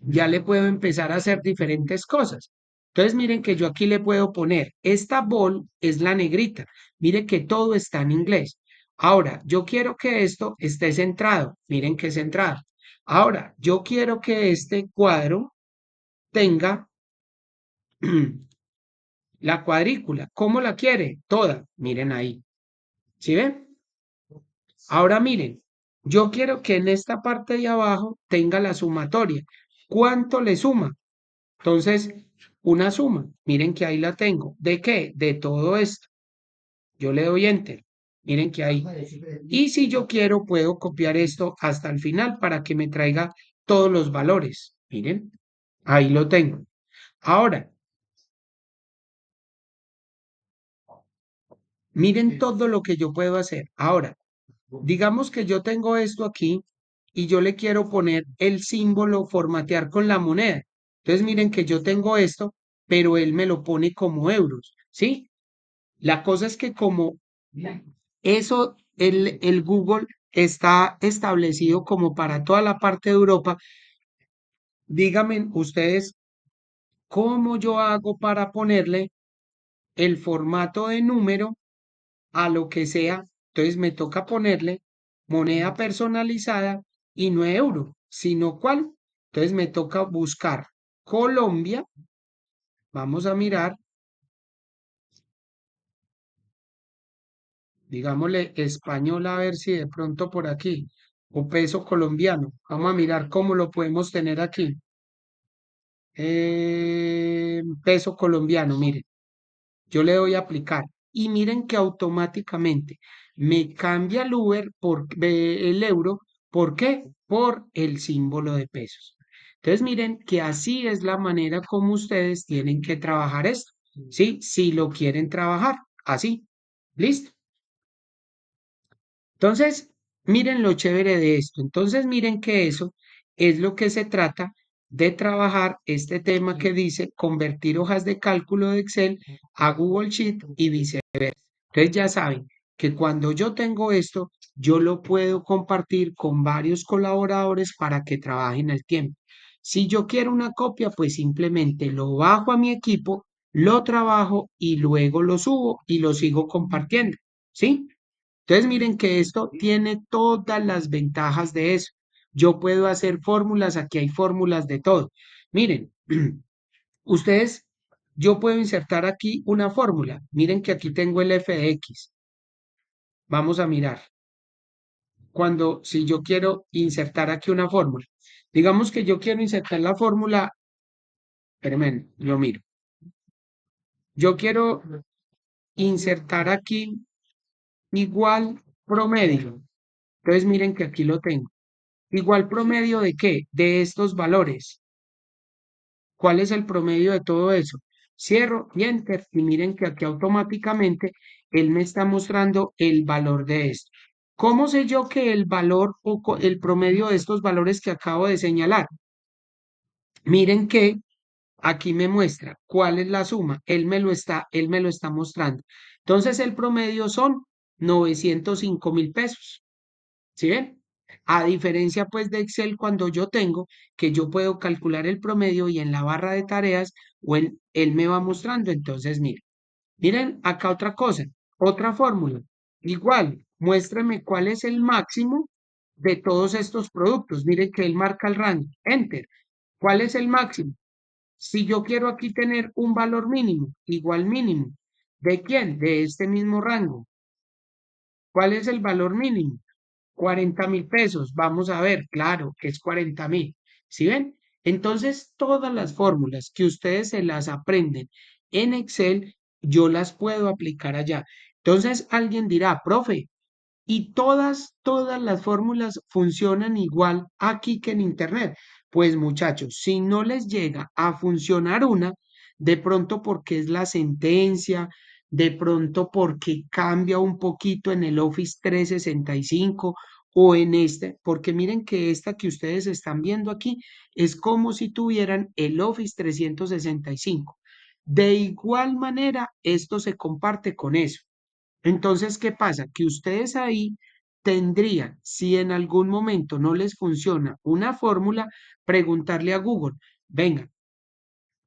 ya le puedo empezar a hacer diferentes cosas. Entonces miren que yo aquí le puedo poner, esta bol es la negrita. Miren que todo está en inglés. Ahora, yo quiero que esto esté centrado. Miren que es centrado. Ahora, yo quiero que este cuadro tenga [CLEARS THROAT] La cuadrícula, ¿cómo la quiere? Toda. Miren ahí. ¿Sí ven? Ahora miren, yo quiero que en esta parte de abajo tenga la sumatoria. ¿Cuánto le suma? Entonces, una suma. Miren que ahí la tengo. ¿De qué? De todo esto. Yo le doy enter. Miren que ahí. Y si yo quiero, puedo copiar esto hasta el final para que me traiga todos los valores. Miren, ahí lo tengo. Ahora, Miren todo lo que yo puedo hacer. Ahora, digamos que yo tengo esto aquí y yo le quiero poner el símbolo formatear con la moneda. Entonces, miren que yo tengo esto, pero él me lo pone como euros, ¿sí? La cosa es que como eso, el, el Google está establecido como para toda la parte de Europa, díganme ustedes cómo yo hago para ponerle el formato de número a lo que sea. Entonces me toca ponerle moneda personalizada y no euro, sino cuál. Entonces me toca buscar Colombia. Vamos a mirar. Digámosle español a ver si de pronto por aquí. O peso colombiano. Vamos a mirar cómo lo podemos tener aquí. Eh, peso colombiano, mire. Yo le doy a aplicar y miren que automáticamente me cambia el Uber por el euro. ¿Por qué? Por el símbolo de pesos. Entonces miren que así es la manera como ustedes tienen que trabajar esto. ¿Sí? Si lo quieren trabajar. Así. ¿Listo? Entonces, miren lo chévere de esto. Entonces, miren que eso es lo que se trata de trabajar este tema que dice convertir hojas de cálculo de Excel a Google Sheet y viceversa. Entonces ya saben que cuando yo tengo esto, yo lo puedo compartir con varios colaboradores para que trabajen al tiempo. Si yo quiero una copia, pues simplemente lo bajo a mi equipo, lo trabajo y luego lo subo y lo sigo compartiendo, ¿sí? Entonces miren que esto tiene todas las ventajas de eso. Yo puedo hacer fórmulas, aquí hay fórmulas de todo. Miren, [CLEARS THROAT] ustedes, yo puedo insertar aquí una fórmula. Miren que aquí tengo el f de x. Vamos a mirar. Cuando, si yo quiero insertar aquí una fórmula, digamos que yo quiero insertar la fórmula, espérenme, lo miro. Yo quiero insertar aquí igual promedio. Entonces miren que aquí lo tengo. Igual promedio de qué? De estos valores. ¿Cuál es el promedio de todo eso? Cierro y enter y miren que aquí automáticamente él me está mostrando el valor de esto. ¿Cómo sé yo que el valor o el promedio de estos valores que acabo de señalar? Miren que aquí me muestra cuál es la suma. Él me lo está, él me lo está mostrando. Entonces el promedio son 905 mil pesos. ¿Sí ven? A diferencia pues de Excel cuando yo tengo que yo puedo calcular el promedio y en la barra de tareas o él, él me va mostrando. Entonces, miren, miren acá otra cosa, otra fórmula. Igual, muéstrame cuál es el máximo de todos estos productos. Miren que él marca el rango. Enter. ¿Cuál es el máximo? Si yo quiero aquí tener un valor mínimo, igual mínimo. ¿De quién? De este mismo rango. ¿Cuál es el valor mínimo? 40 mil pesos, vamos a ver, claro, que es 40 mil. ¿Sí ven? Entonces, todas las fórmulas que ustedes se las aprenden en Excel, yo las puedo aplicar allá. Entonces, alguien dirá, profe, y todas, todas las fórmulas funcionan igual aquí que en Internet. Pues muchachos, si no les llega a funcionar una, de pronto porque es la sentencia, de pronto porque cambia un poquito en el Office 365 o en este, porque miren que esta que ustedes están viendo aquí es como si tuvieran el Office 365. De igual manera, esto se comparte con eso. Entonces, ¿qué pasa? Que ustedes ahí tendrían, si en algún momento no les funciona una fórmula, preguntarle a Google, venga,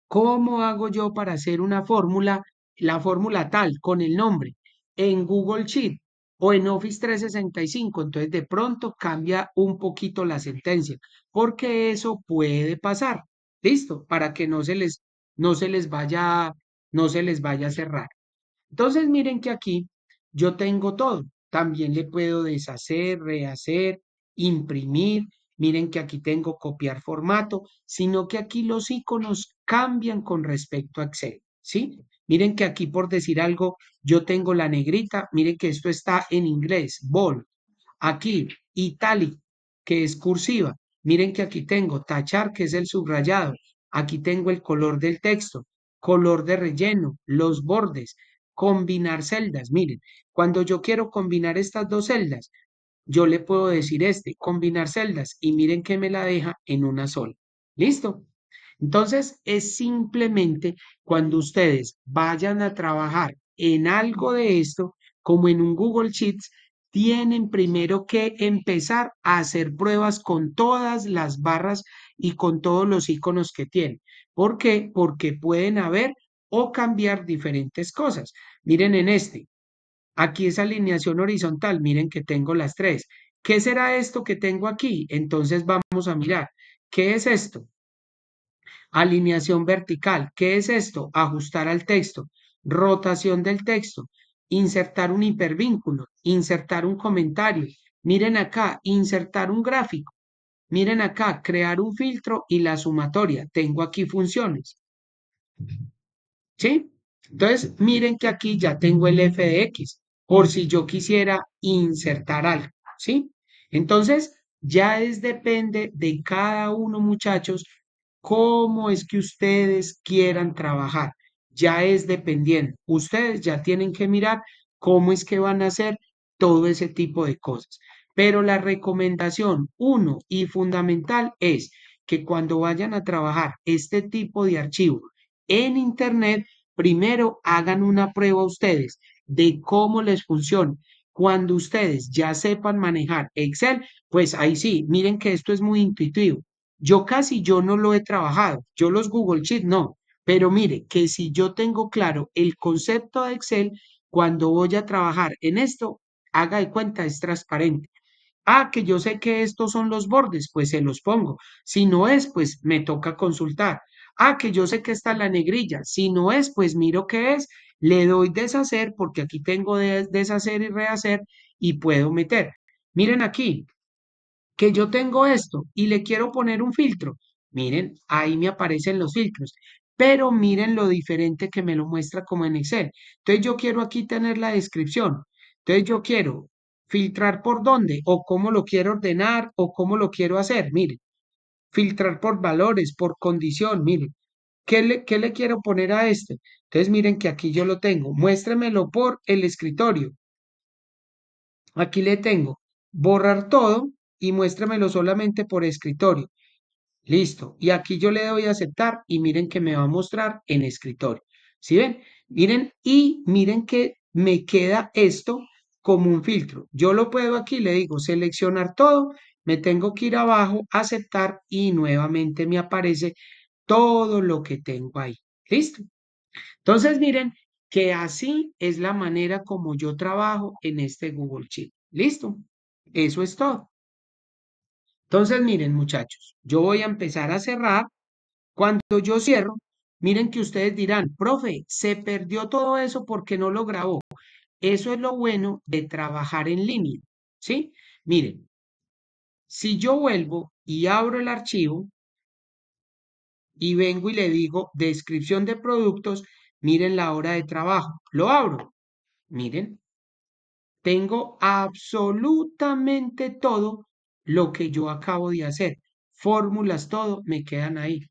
¿cómo hago yo para hacer una fórmula la fórmula tal con el nombre en Google Sheet o en Office 365, entonces de pronto cambia un poquito la sentencia, porque eso puede pasar. Listo, para que no se les no se les vaya no se les vaya a cerrar. Entonces miren que aquí yo tengo todo. También le puedo deshacer, rehacer, imprimir. Miren que aquí tengo copiar formato, sino que aquí los iconos cambian con respecto a Excel, ¿sí? Miren que aquí por decir algo, yo tengo la negrita, miren que esto está en inglés, bold. Aquí, italic, que es cursiva. Miren que aquí tengo tachar, que es el subrayado. Aquí tengo el color del texto, color de relleno, los bordes, combinar celdas. Miren, cuando yo quiero combinar estas dos celdas, yo le puedo decir este, combinar celdas, y miren que me la deja en una sola. ¿Listo? Entonces, es simplemente cuando ustedes vayan a trabajar en algo de esto, como en un Google Sheets, tienen primero que empezar a hacer pruebas con todas las barras y con todos los iconos que tienen. ¿Por qué? Porque pueden haber o cambiar diferentes cosas. Miren en este. Aquí es alineación horizontal. Miren que tengo las tres. ¿Qué será esto que tengo aquí? Entonces vamos a mirar. ¿Qué es esto? Alineación vertical. ¿Qué es esto? Ajustar al texto. Rotación del texto. Insertar un hipervínculo. Insertar un comentario. Miren acá, insertar un gráfico. Miren acá, crear un filtro y la sumatoria. Tengo aquí funciones. ¿Sí? Entonces, miren que aquí ya tengo el f de x, por si yo quisiera insertar algo, ¿sí? Entonces, ya es depende de cada uno, muchachos, cómo es que ustedes quieran trabajar. Ya es dependiente. Ustedes ya tienen que mirar cómo es que van a hacer todo ese tipo de cosas. Pero la recomendación uno y fundamental es que cuando vayan a trabajar este tipo de archivo en Internet, primero hagan una prueba ustedes de cómo les funciona. Cuando ustedes ya sepan manejar Excel, pues ahí sí, miren que esto es muy intuitivo. Yo casi yo no lo he trabajado, yo los Google Sheets no, pero mire que si yo tengo claro el concepto de Excel, cuando voy a trabajar en esto, haga de cuenta, es transparente. Ah, que yo sé que estos son los bordes, pues se los pongo. Si no es, pues me toca consultar. Ah, que yo sé que está la negrilla. Si no es, pues miro qué es. Le doy deshacer porque aquí tengo deshacer y rehacer y puedo meter. Miren aquí, que yo tengo esto y le quiero poner un filtro. Miren, ahí me aparecen los filtros, pero miren lo diferente que me lo muestra como en Excel. Entonces yo quiero aquí tener la descripción. Entonces yo quiero filtrar por dónde o cómo lo quiero ordenar o cómo lo quiero hacer. Miren, filtrar por valores, por condición, miren. ¿Qué le, ¿Qué le quiero poner a este? Entonces miren que aquí yo lo tengo. Muéstremelo por el escritorio. Aquí le tengo borrar todo, y muéstramelo solamente por escritorio. Listo. Y aquí yo le doy a aceptar y miren que me va a mostrar en escritorio. ¿Sí ven? Miren y miren que me queda esto como un filtro. Yo lo puedo aquí, le digo seleccionar todo, me tengo que ir abajo, aceptar y nuevamente me aparece todo lo que tengo ahí. ¿Listo? Entonces miren que así es la manera como yo trabajo en este Google Chip. ¿Listo? Eso es todo. Entonces, miren muchachos, yo voy a empezar a cerrar. Cuando yo cierro, miren que ustedes dirán, profe, se perdió todo eso porque no lo grabó. Eso es lo bueno de trabajar en línea, ¿sí? Miren, si yo vuelvo y abro el archivo y vengo y le digo descripción de productos, miren la hora de trabajo. Lo abro. Miren, tengo absolutamente todo lo que yo acabo de hacer. Fórmulas, todo, me quedan ahí.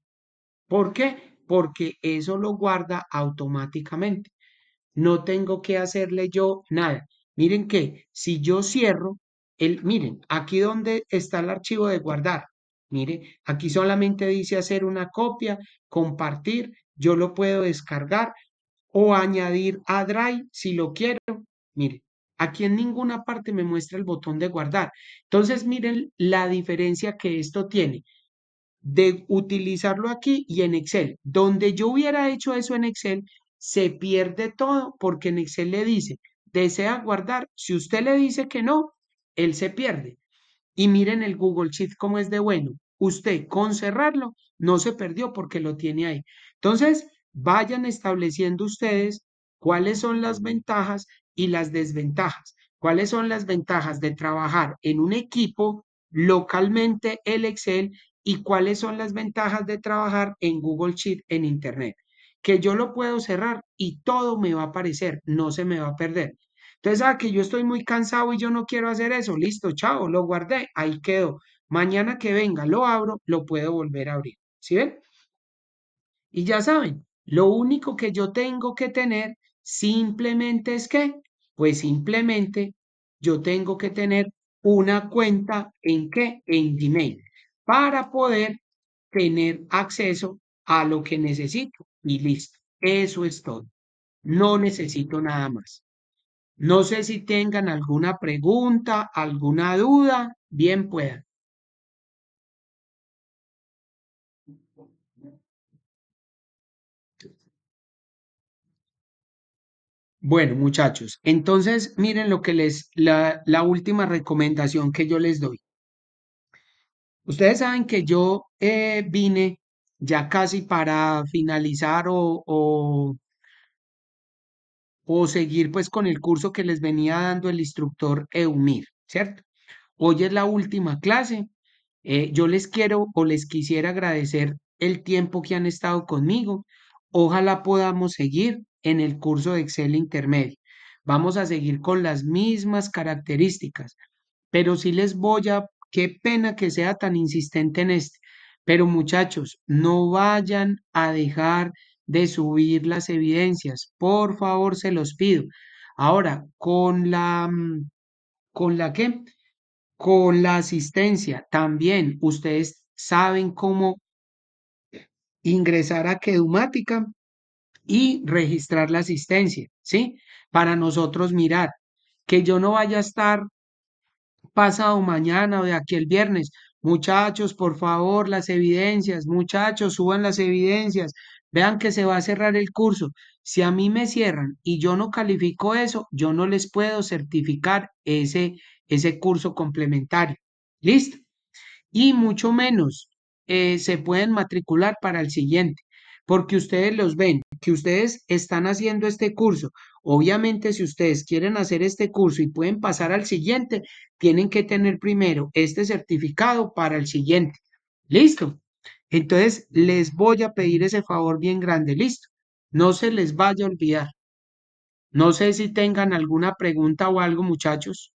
¿Por qué? Porque eso lo guarda automáticamente. No tengo que hacerle yo nada. Miren que si yo cierro, el, miren, aquí donde está el archivo de guardar, miren aquí solamente dice hacer una copia, compartir, yo lo puedo descargar o añadir a Drive si lo quiero. miren Aquí en ninguna parte me muestra el botón de guardar. Entonces, miren la diferencia que esto tiene de utilizarlo aquí y en Excel. Donde yo hubiera hecho eso en Excel, se pierde todo porque en Excel le dice, desea guardar. Si usted le dice que no, él se pierde. Y miren el Google Sheet cómo es de bueno. Usted con cerrarlo no se perdió porque lo tiene ahí. Entonces, vayan estableciendo ustedes cuáles son las ventajas y las desventajas. ¿Cuáles son las ventajas de trabajar en un equipo localmente el Excel y cuáles son las ventajas de trabajar en Google Sheet en Internet? Que yo lo puedo cerrar y todo me va a aparecer, no se me va a perder. Entonces, ah, que yo estoy muy cansado y yo no quiero hacer eso. Listo, chao, lo guardé, ahí quedo Mañana que venga, lo abro, lo puedo volver a abrir. ¿Sí ven? Y ya saben, lo único que yo tengo que tener Simplemente es que, pues simplemente yo tengo que tener una cuenta en qué, en Gmail, para poder tener acceso a lo que necesito y listo. Eso es todo. No necesito nada más. No sé si tengan alguna pregunta, alguna duda, bien puedan. Bueno, muchachos, entonces miren lo que les, la, última recomendación que yo les doy. Ustedes saben que yo eh, vine ya casi para finalizar o, o, seguir pues con el curso que les venía dando el instructor Eumir, ¿cierto? Hoy es la última clase. Eh, yo les quiero o les quisiera agradecer el tiempo que han estado conmigo. Ojalá podamos seguir en el curso de Excel intermedio. Vamos a seguir con las mismas características, pero sí les voy a, qué pena que sea tan insistente en este, pero muchachos, no vayan a dejar de subir las evidencias, por favor, se los pido. Ahora, con la, mm, con la que, con la asistencia, también ustedes saben cómo ingresar a Kedumática y registrar la asistencia, ¿sí? Para nosotros mirar que yo no vaya a estar pasado mañana o de aquí el viernes. Muchachos, por favor, las evidencias, muchachos, suban las evidencias, vean que se va a cerrar el curso. Si a mí me cierran y yo no califico eso, yo no les puedo certificar ese, ese curso complementario. ¿Listo? Y mucho menos eh, se pueden matricular para el siguiente porque ustedes los ven, que ustedes están haciendo este curso. Obviamente, si ustedes quieren hacer este curso y pueden pasar al siguiente, tienen que tener primero este certificado para el siguiente. Listo. Entonces, les voy a pedir ese favor bien grande. Listo. No se les vaya a olvidar. No sé si tengan alguna pregunta o algo, muchachos.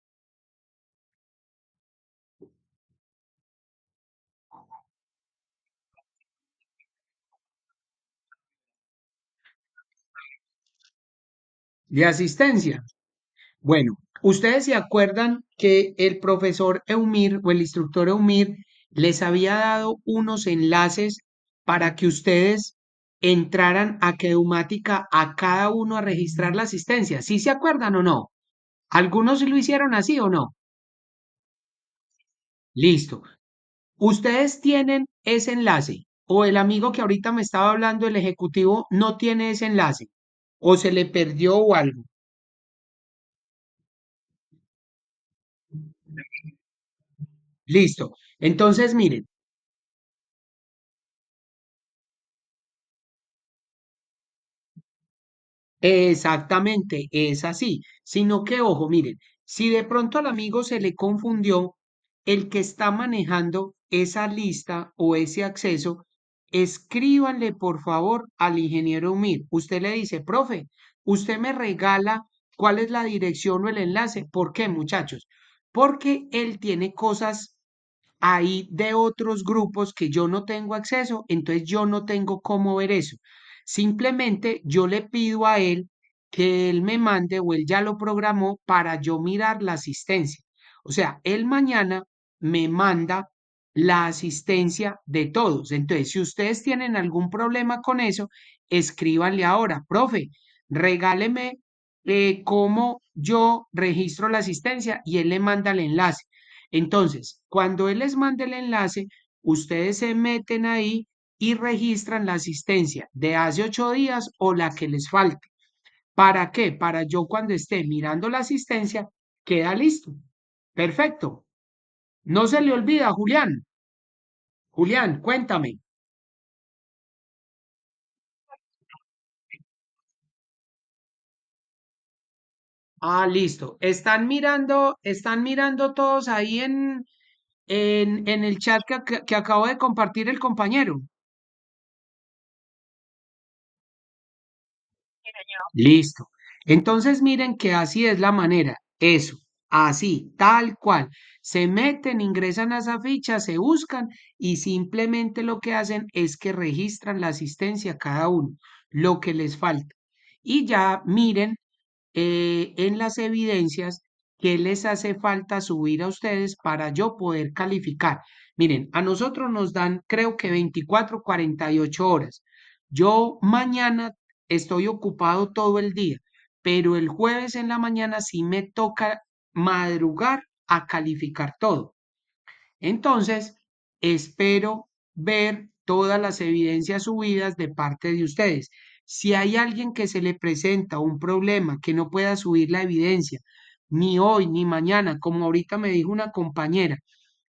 de asistencia. Bueno, ustedes se acuerdan que el profesor Eumir o el instructor Eumir les había dado unos enlaces para que ustedes entraran a Quedumática a cada uno a registrar la asistencia. ¿Sí se acuerdan o no? ¿Algunos lo hicieron así o no? Listo. Ustedes tienen ese enlace o el amigo que ahorita me estaba hablando, el ejecutivo, no tiene ese enlace o se le perdió o algo. Listo. Entonces, miren. Exactamente, es así. Sino que, ojo, miren, si de pronto al amigo se le confundió, el que está manejando esa lista o ese acceso escríbanle por favor al ingeniero Umir. Usted le dice, profe, usted me regala cuál es la dirección o el enlace. ¿Por qué, muchachos? Porque él tiene cosas ahí de otros grupos que yo no tengo acceso, entonces yo no tengo cómo ver eso. Simplemente yo le pido a él que él me mande o él ya lo programó para yo mirar la asistencia. O sea, él mañana me manda la asistencia de todos. Entonces, si ustedes tienen algún problema con eso, escríbanle ahora, profe, regáleme eh, cómo yo registro la asistencia y él le manda el enlace. Entonces, cuando él les mande el enlace, ustedes se meten ahí y registran la asistencia de hace ocho días o la que les falte. ¿Para qué? Para yo cuando esté mirando la asistencia, queda listo. Perfecto. No se le olvida, Julián, Julián, cuéntame. Ah, listo. Están mirando, están mirando todos ahí en, en, en el chat que, que acabo de compartir el compañero. Listo. Entonces miren que así es la manera. Eso. Así, tal cual. Se meten, ingresan a esa ficha, se buscan y simplemente lo que hacen es que registran la asistencia cada uno, lo que les falta. Y ya miren eh, en las evidencias qué les hace falta subir a ustedes para yo poder calificar. Miren, a nosotros nos dan creo que 24, 48 horas. Yo mañana estoy ocupado todo el día, pero el jueves en la mañana sí me toca madrugar a calificar todo. Entonces, espero ver todas las evidencias subidas de parte de ustedes. Si hay alguien que se le presenta un problema que no pueda subir la evidencia, ni hoy ni mañana, como ahorita me dijo una compañera,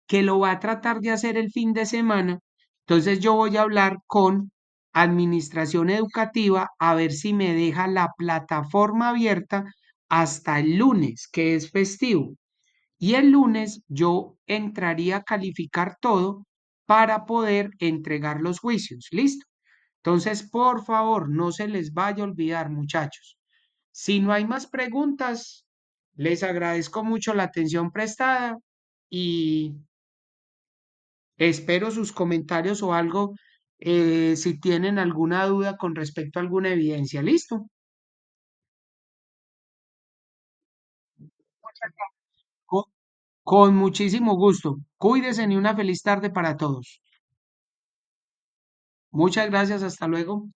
que lo va a tratar de hacer el fin de semana, entonces yo voy a hablar con Administración Educativa a ver si me deja la plataforma abierta hasta el lunes, que es festivo. Y el lunes yo entraría a calificar todo para poder entregar los juicios. ¿Listo? Entonces, por favor, no se les vaya a olvidar, muchachos. Si no hay más preguntas, les agradezco mucho la atención prestada y espero sus comentarios o algo eh, si tienen alguna duda con respecto a alguna evidencia. ¿Listo? Con, muchísimo gusto. Cuídense y una feliz tarde para todos. Muchas gracias, hasta luego.